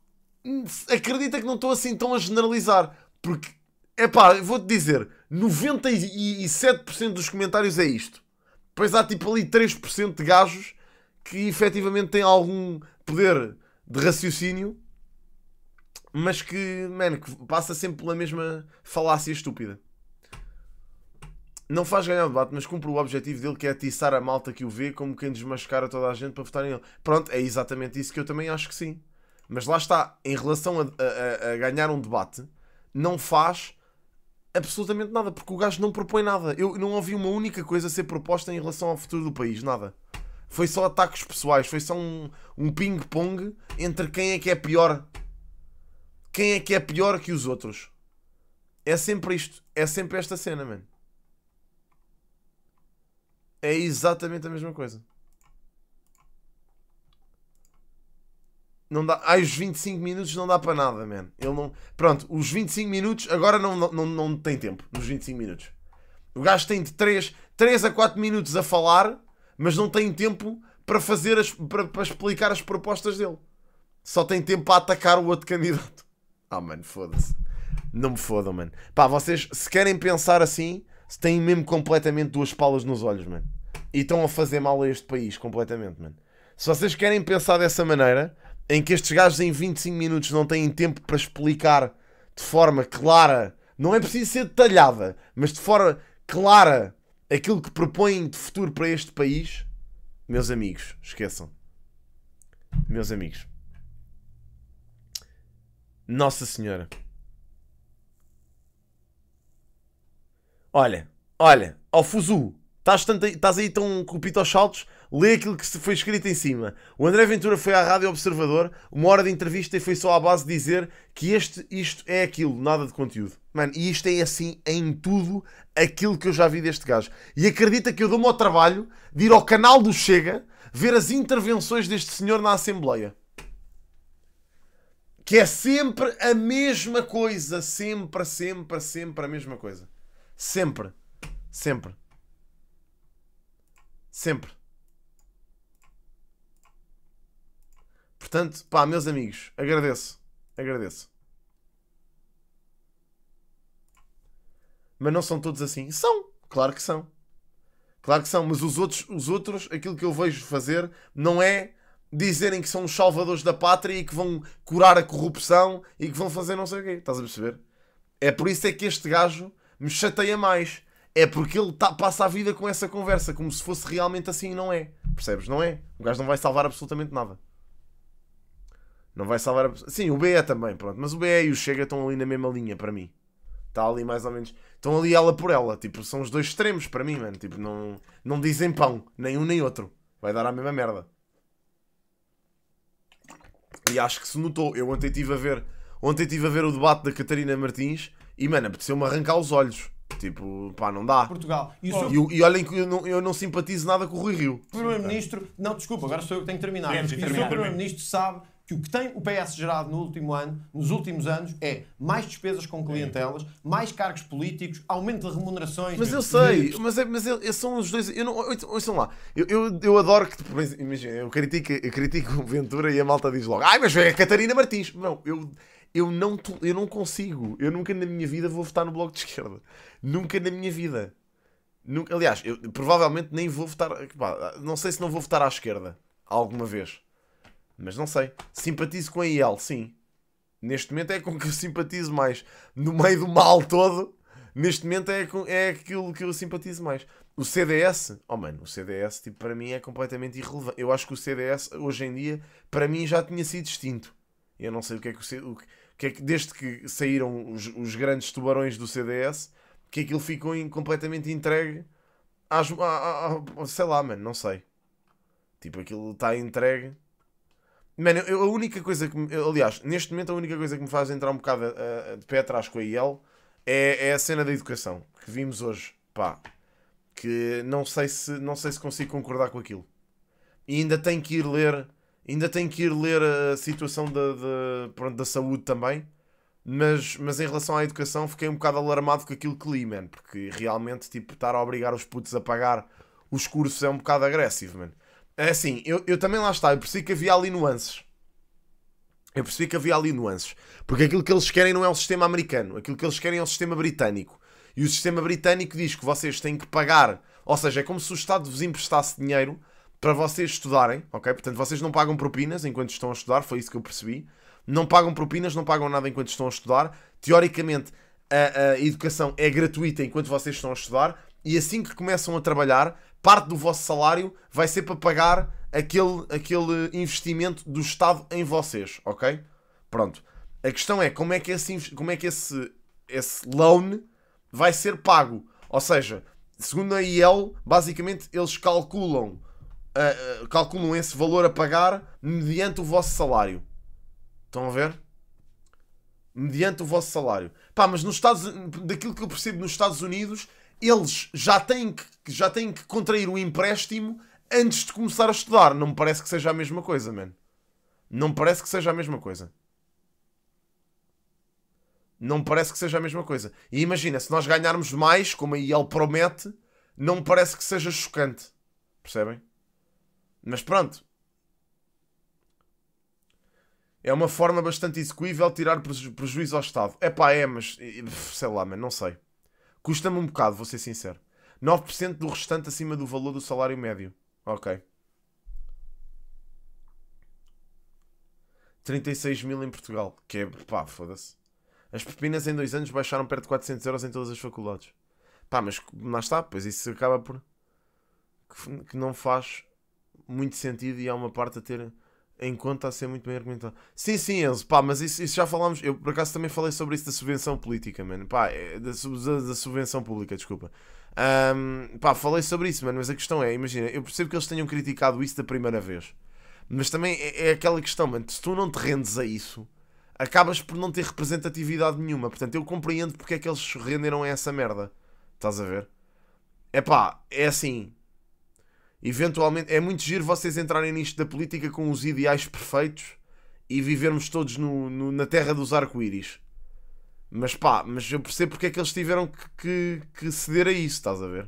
acredita que não estou assim tão a generalizar, porque, epá, vou-te dizer, 97% dos comentários é isto. Pois há tipo ali 3% de gajos que efetivamente têm algum poder de raciocínio, mas que, mano, que passa sempre pela mesma falácia estúpida não faz ganhar o debate, mas cumpre o objetivo dele que é atiçar a malta que o vê como quem desmascara toda a gente para votar nele. Pronto, é exatamente isso que eu também acho que sim. Mas lá está, em relação a, a, a ganhar um debate, não faz absolutamente nada, porque o gajo não propõe nada. Eu não ouvi uma única coisa ser proposta em relação ao futuro do país, nada. Foi só ataques pessoais, foi só um, um ping-pong entre quem é que é pior. Quem é que é pior que os outros. É sempre isto, é sempre esta cena, mano. É exatamente a mesma coisa. Não dá, ai, os 25 minutos não dá para nada, man. Ele não, pronto, os 25 minutos agora não, não, não tem tempo. Nos 25 minutos, o gajo tem de 3, 3 a 4 minutos a falar, mas não tem tempo para fazer as, para, para explicar as propostas dele. Só tem tempo para atacar o outro candidato. *laughs* Ah, mano, foda-se. Não me fodam, mano. Pá, vocês se querem pensar assim, se têm mesmo completamente duas palas nos olhos, mano e estão a fazer mal a este país completamente, mano. Se vocês querem pensar dessa maneira, em que estes gajos em 25 minutos não têm tempo para explicar de forma clara, não é preciso ser detalhada, mas de forma clara aquilo que propõem de futuro para este país, meus amigos, esqueçam. Meus amigos. Nossa Senhora. Olha, olha, ao Fuzu, Estás, tanto, estás aí tão com o pito aos saltos, lê aquilo que foi escrito em cima. O André Ventura foi à Rádio Observador, uma hora de entrevista e foi só à base dizer que este, isto é aquilo, nada de conteúdo. Mano, e isto é assim em tudo aquilo que eu já vi deste gajo. E acredita que eu dou-me ao trabalho de ir ao canal do Chega ver as intervenções deste senhor na Assembleia. Que é sempre a mesma coisa. Sempre, sempre, sempre a mesma coisa. Sempre. Sempre. Sempre. Portanto, pá, meus amigos, agradeço. Agradeço. Mas não são todos assim. São, claro que são. Claro que são, mas os outros, os outros, aquilo que eu vejo fazer não é dizerem que são os salvadores da pátria e que vão curar a corrupção e que vão fazer não sei o quê. Estás a perceber? É por isso é que este gajo me chateia mais é porque ele tá, passa a vida com essa conversa, como se fosse realmente assim e não é. Percebes? Não é. O gajo não vai salvar absolutamente nada. Não vai salvar. Sim, o BE também, pronto. Mas o BE e o Chega estão ali na mesma linha para mim. Está ali mais ou menos. Estão ali ela por ela. Tipo, são os dois extremos para mim, mano. Tipo, não, não dizem pão, nem um nem outro. Vai dar a mesma merda. E acho que se notou. Eu ontem estive a ver. Ontem estive a ver o debate da Catarina Martins e, mano, apeteceu-me arrancar os olhos. Tipo, pá, não dá. Portugal. E, o seu... e, e olhem que eu não, eu não simpatizo nada com o Rui Rio. Primeiro-Ministro, não, desculpa, agora sou eu que tenho que terminar. Temos que terminar. E o Primeiro-Ministro sabe que o que tem o PS gerado no último ano, nos últimos anos, é mais despesas com clientelas, mais cargos políticos, aumento de remunerações. Mas eu sei, mas, é, mas é, é, são os dois. Eu não, ouçam lá, eu, eu, eu adoro que. Imagina, eu critico, eu critico o Ventura e a malta diz logo: ai, mas vem a Catarina Martins. Não, eu, eu, não, eu não consigo. Eu nunca na minha vida vou votar no Bloco de Esquerda. Nunca na minha vida. Nunca, aliás, eu provavelmente nem vou votar. Pá, não sei se não vou votar à esquerda alguma vez. Mas não sei. Simpatizo com a IL, sim. Neste momento é com que eu simpatizo mais. No meio do mal todo, neste momento é, com, é aquilo que eu simpatizo mais. O CDS, oh mano, o CDS tipo, para mim é completamente irrelevante. Eu acho que o CDS hoje em dia, para mim, já tinha sido extinto. Eu não sei o que é que o, o que é que, desde que saíram os, os grandes tubarões do CDS, que aquilo ficou completamente entregue às, à, à, sei lá, mano, não sei. Tipo, aquilo está entregue. Mano, eu, a única coisa que. eu, aliás, neste momento, a única coisa que me faz entrar um bocado de pé atrás com a IEL é, é a cena da educação que vimos hoje. Pá, que não sei se, não sei se consigo concordar com aquilo. E ainda tenho que ir ler. Ainda tenho que ir ler a situação pronto, da saúde também. Mas, mas em relação à educação, fiquei um bocado alarmado com aquilo que li, man, porque realmente, tipo, estar a obrigar os putos a pagar os cursos é um bocado agressivo, mano. É assim, eu, eu também lá está, eu percebi que havia ali nuances. Eu percebi que havia ali nuances. Porque aquilo que eles querem não é o sistema americano, aquilo que eles querem é o sistema britânico. E o sistema britânico diz que vocês têm que pagar, ou seja, é como se o Estado vos emprestasse dinheiro para vocês estudarem, ok? Portanto, vocês não pagam propinas enquanto estão a estudar, foi isso que eu percebi não pagam propinas, não pagam nada enquanto estão a estudar. Teoricamente, a, a educação é gratuita enquanto vocês estão a estudar, e assim que começam a trabalhar, parte do vosso salário vai ser para pagar aquele, aquele investimento do Estado em vocês, ok? Pronto. A questão é como é que esse, como é que esse, esse loan vai ser pago. Ou seja, segundo a IEL, basicamente eles calculam, uh, calculam esse valor a pagar mediante o vosso salário. Estão a ver? Mediante o vosso salário. Pá, mas nos Estados daquilo que eu percebo nos Estados Unidos, eles já têm que, já têm que contrair um empréstimo antes de começar a estudar. Não me parece que seja a mesma coisa, man. Não me parece que seja a mesma coisa. Não me parece que seja a mesma coisa. E imagina, se nós ganharmos mais, como aí ele promete, não me parece que seja chocante. Percebem? Mas pronto, é uma forma bastante execuível tirar preju prejuízo ao Estado. É pá, é, mas sei lá, mas não sei. Custa-me um bocado, vou ser sincero. 9% do restante acima do valor do salário médio. Ok. 36 mil em Portugal. Que é, pá, foda-se. As pepinas em dois anos baixaram perto de 400 euros em todas as faculdades. Pá, mas lá está, pois isso acaba por. que não faz muito sentido e há uma parte a ter enquanto está a ser muito bem argumentado. Sim, sim, Enzo, pá, mas isso, isso, já falámos. Eu por acaso também falei sobre isso da subvenção política, mano. Pá, é, da, da, da subvenção pública, desculpa. Um, pá, falei sobre isso, mano, mas a questão é, imagina, eu percebo que eles tenham criticado isso da primeira vez. Mas também é, é aquela questão, mano, se tu não te rendes a isso, acabas por não ter representatividade nenhuma. Portanto, eu compreendo porque é que eles renderam a essa merda. Estás a ver? É pá, é assim, eventualmente é muito giro vocês entrarem nisto da política com os ideais perfeitos e vivermos todos no, no na terra dos arco-íris. Mas pá, mas eu percebo porque é que eles tiveram que, que, que, ceder a isso, estás a ver?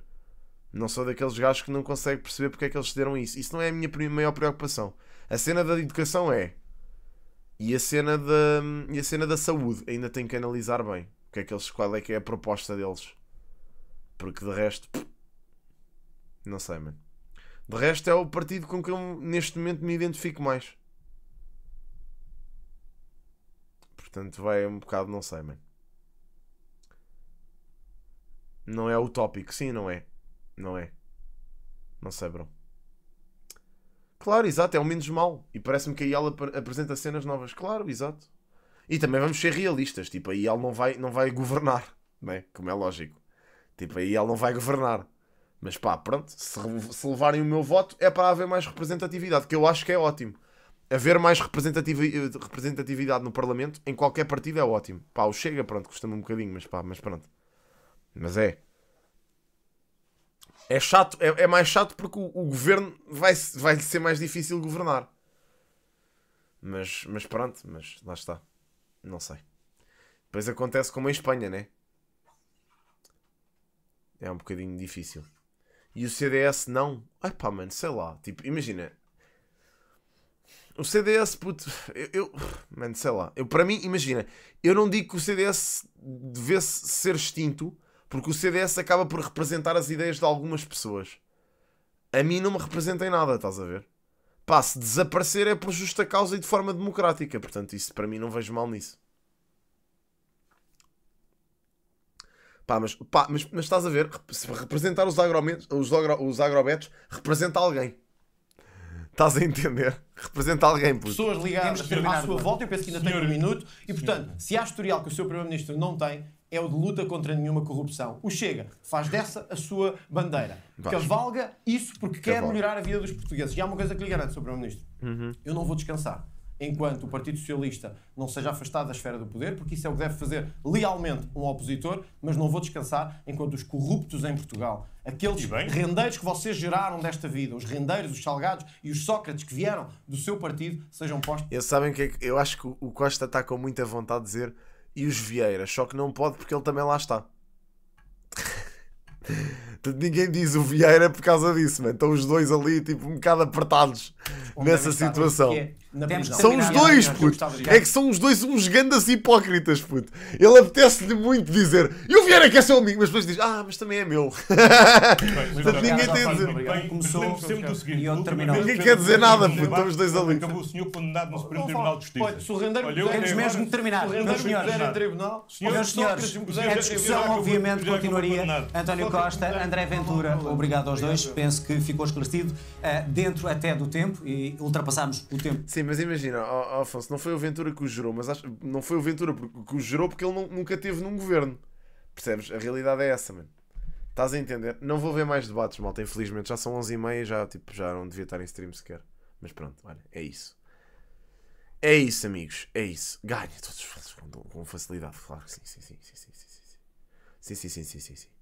Não sou daqueles gajos que não consegue perceber porque é que eles cederam a isso. Isso não é a minha maior preocupação. A cena da educação é. E a cena da, e a cena da saúde ainda tenho que analisar bem. O que é que eles, qual é que é a proposta deles? Porque de resto. Não sei, mano. De resto, é o partido com que eu neste momento me identifico mais. Portanto, vai um bocado, não sei, mano. Não é utópico, sim, não é. Não é. Não sei, bro. Claro, exato, é o menos mal. E parece-me que a IAL apresenta cenas novas. Claro, exato. E também vamos ser realistas. Tipo, a IAL não vai, não vai governar. Né? Como é lógico. Tipo, a IAL não vai governar. Mas pá, pronto, se, se, levarem o meu voto é para haver mais representatividade, que eu acho que é ótimo. Haver mais representatividade, eh, representatividade no Parlamento em qualquer partido é ótimo. Pá, o Chega, pronto, custa-me um bocadinho, mas pá, mas pronto. Mas é. É chato, é, é mais chato porque o, o governo vai, vai ser mais difícil governar. Mas, mas pronto, mas lá está. Não sei. Depois acontece como em Espanha, né? É um bocadinho difícil. E o CDS não. Ai pá, mano, sei lá. Tipo, imagina. O CDS, puto. Eu, eu, mano, sei lá. Eu, para mim, imagina. Eu não digo que o CDS devesse ser extinto, porque o CDS acaba por representar as ideias de algumas pessoas. A mim não me representa em nada, estás a ver? Pá, se desaparecer é por justa causa e de forma democrática. Portanto, isso para mim não vejo mal nisso. Pá, mas, pá, mas, mas estás a ver, se representar os, os, agro, os agrobetos, representa alguém. Estás a entender? Representa alguém, puto. Pessoas ligadas à sua volta, eu penso que ainda tem tenho um minuto. E, portanto, se há historial que o seu Primeiro-Ministro não tem, é o de luta contra nenhuma corrupção. O Chega faz dessa a sua bandeira. Vai. Cavalga isso porque Cavalga. quer melhorar a vida dos portugueses. E há uma coisa que lhe garanto, Sr. Primeiro-Ministro. Uhum. Eu não vou descansar enquanto o Partido Socialista não seja afastado da esfera do poder, porque isso é o que deve fazer lealmente um opositor, mas não vou descansar enquanto os corruptos em Portugal, aqueles rendeiros que vocês geraram desta vida, os rendeiros, os salgados e os Sócrates que vieram do seu partido, sejam postos. eu sabem é que eu acho que o Costa está com muita vontade de dizer e os Vieiras, só que não pode porque ele também lá está ninguém diz o Vieira por causa disso, mano. Estão os dois ali, tipo, um bocado apertados é nessa situação. É é? São os dois, puto. É que são os dois uns grandes hipócritas, puto. Ele apetece-lhe muito dizer e o Vieira que é seu amigo, mas depois diz, ah, mas também é meu. Portanto, ninguém tem a dizer. Começou ninguém quer dizer nada, puto. Estão os dois ali. Acabou o senhor condenado no Supremo Tribunal de Justiça. Se o rendeiro temos mesmo de terminar, meus senhores. Meus senhores, a discussão, obviamente, continuaria. António Costa, André Ventura. Obrigado aos dois. Penso que ficou esclarecido uh, dentro até do tempo e ultrapassámos o tempo. Sim, mas imagina, oh, Afonso, não foi o Ventura que o gerou, mas acho, não foi o Ventura que o gerou porque ele não, nunca teve num governo. Percebes? A realidade é essa, mano. Estás a entender? Não vou ver mais debates, malta. Infelizmente já são 11h30 já, tipo, já não devia estar em stream sequer. Mas pronto, olha, é isso. É isso, amigos. É isso. Ganha todos os com, com facilidade, claro. Sim, sim, sim, sim, sim, sim, sim, sim, sim, sim, sim, sim.